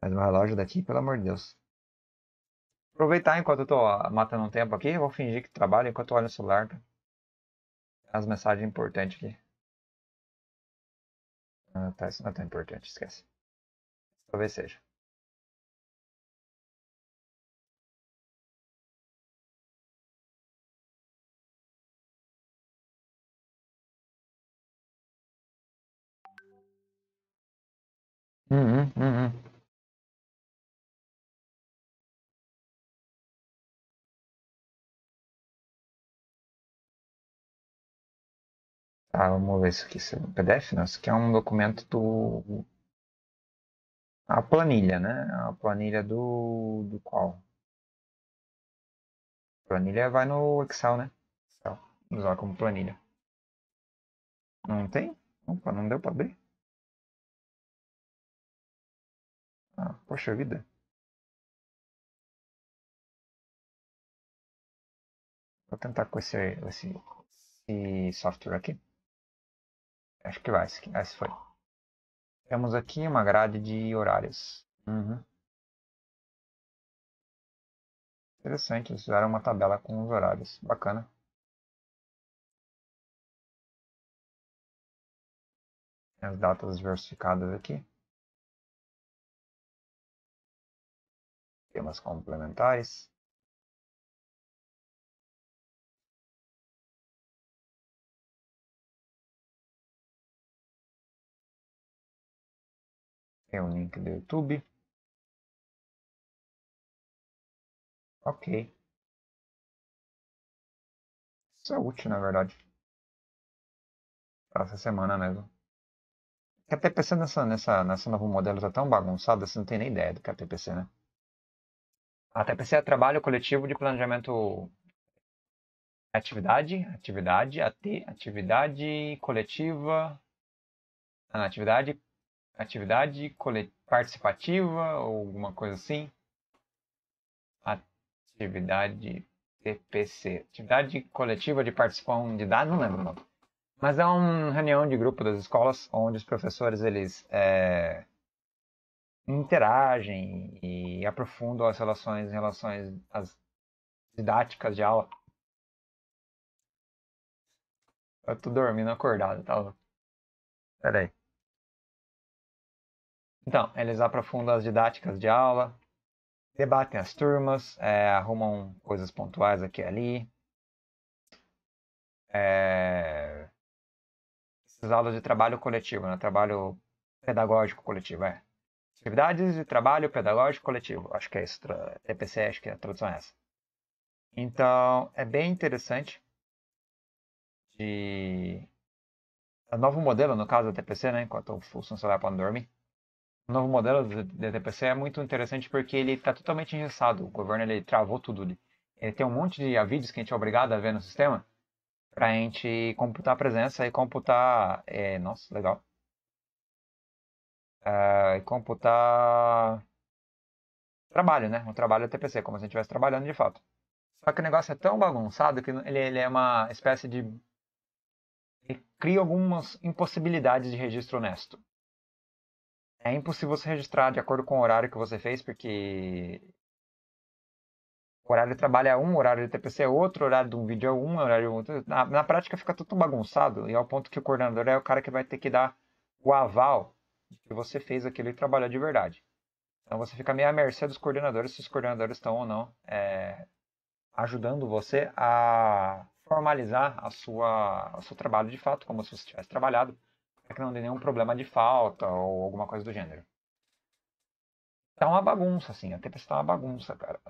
Mas o relógio daqui, pelo amor de Deus. Aproveitar enquanto eu tô ah, matando um tempo aqui, vou fingir que trabalho enquanto eu olho o celular. Tá? as mensagens importantes aqui. Ah, tá, isso não é tão importante, esquece. Talvez seja. Uhum, uhum. Tá, vamos ver isso aqui. É PDF não, isso aqui é um documento do. A planilha, né? A planilha do. do qual? planilha vai no Excel, né? Excel. Vamos usar como planilha. Não tem? Opa, não deu para abrir? Ah, poxa vida. Vou tentar com esse, esse, esse software aqui. Acho que vai, esse foi. Temos aqui uma grade de horários. Uhum. Interessante, eles fizeram uma tabela com os horários. Bacana. As datas diversificadas aqui. Temas complementares. É o link do YouTube. Ok. Isso é útil, na verdade. Para essa semana mesmo. A TPC nessa, nessa, nessa novo modelo tá tão bagunçada, você não tem nem ideia do que é TPC, né? A TPC é Trabalho Coletivo de Planejamento Atividade, atividade, AT, atividade coletiva, ah, atividade atividade participativa ou alguma coisa assim. Atividade TPC, atividade coletiva de participação de dados, não lembro o nome. Mas é uma reunião de grupo das escolas onde os professores eles é, interagem e aprofundam as relações em relações às didáticas de aula. Eu tô dormindo acordado, tá? Peraí. aí. Então, eles aprofundam as didáticas de aula, debatem as turmas, é, arrumam coisas pontuais aqui e ali. É... Essas aulas de trabalho coletivo, né? Trabalho pedagógico coletivo, é. Atividades de trabalho pedagógico coletivo. Acho que é isso, TPC, acho que a tradução é essa. Então, é bem interessante de... É novo modelo, no caso da TPC, né? Enquanto o funcionário pode dormir o novo modelo do DTPC é muito interessante porque ele está totalmente engessado. O governo ele travou tudo. Ele, ele tem um monte de avisos que a gente é obrigado a ver no sistema para a gente computar a presença e computar. É, nossa, legal. É, computar trabalho, né? O trabalho do TPC, como se a gente estivesse trabalhando de fato. Só que o negócio é tão bagunçado que ele, ele é uma espécie de. Ele cria algumas impossibilidades de registro honesto. É impossível se registrar de acordo com o horário que você fez, porque o horário de trabalho é um, o horário de TPC é outro, o horário de um vídeo é um, o horário de outro. Na, na prática fica tudo bagunçado, e ao ponto que o coordenador é o cara que vai ter que dar o aval de que você fez aquele trabalho de verdade. Então você fica meio à mercê dos coordenadores, se os coordenadores estão ou não é, ajudando você a formalizar a sua, o seu trabalho de fato, como se você tivesse trabalhado. É que não dê nenhum problema de falta ou alguma coisa do gênero. Tá uma bagunça, assim, a tempestade tá uma bagunça, cara.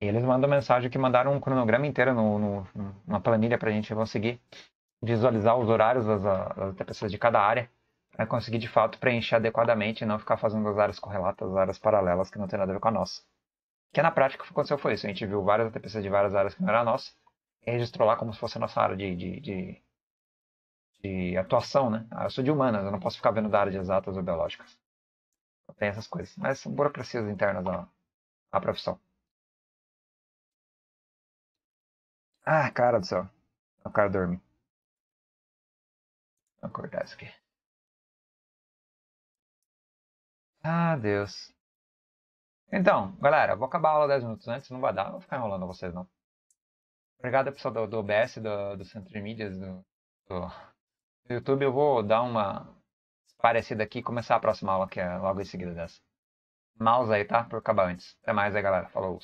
E é. eles mandam mensagem que mandaram um cronograma inteiro no, no, numa planilha pra gente conseguir visualizar os horários das, das tempestades de cada área pra conseguir de fato preencher adequadamente e não ficar fazendo as áreas correlatas, as áreas paralelas que não tem nada a ver com a nossa. Que na prática o que aconteceu foi isso, a gente viu várias TPCs de várias áreas que não era a nossa, e registrou lá como se fosse a nossa área de, de, de, de atuação, né? Ah, eu sou de humanas, eu não posso ficar vendo da área de exatas ou biológicas. Tem essas coisas. Mas são burocracias internas à, da profissão. Ah, cara do céu. O cara dorme. Vou acordar isso aqui. Ah, Deus. Então, galera, vou acabar a aula 10 minutos antes, não vai dar, não vou ficar enrolando vocês não. Obrigado pessoal do, do OBS, do, do Centro de Mídias, do, do YouTube, eu vou dar uma parecida aqui e começar a próxima aula, que é logo em seguida dessa. Mouse aí, tá? Por acabar antes. Até mais aí, galera. Falou.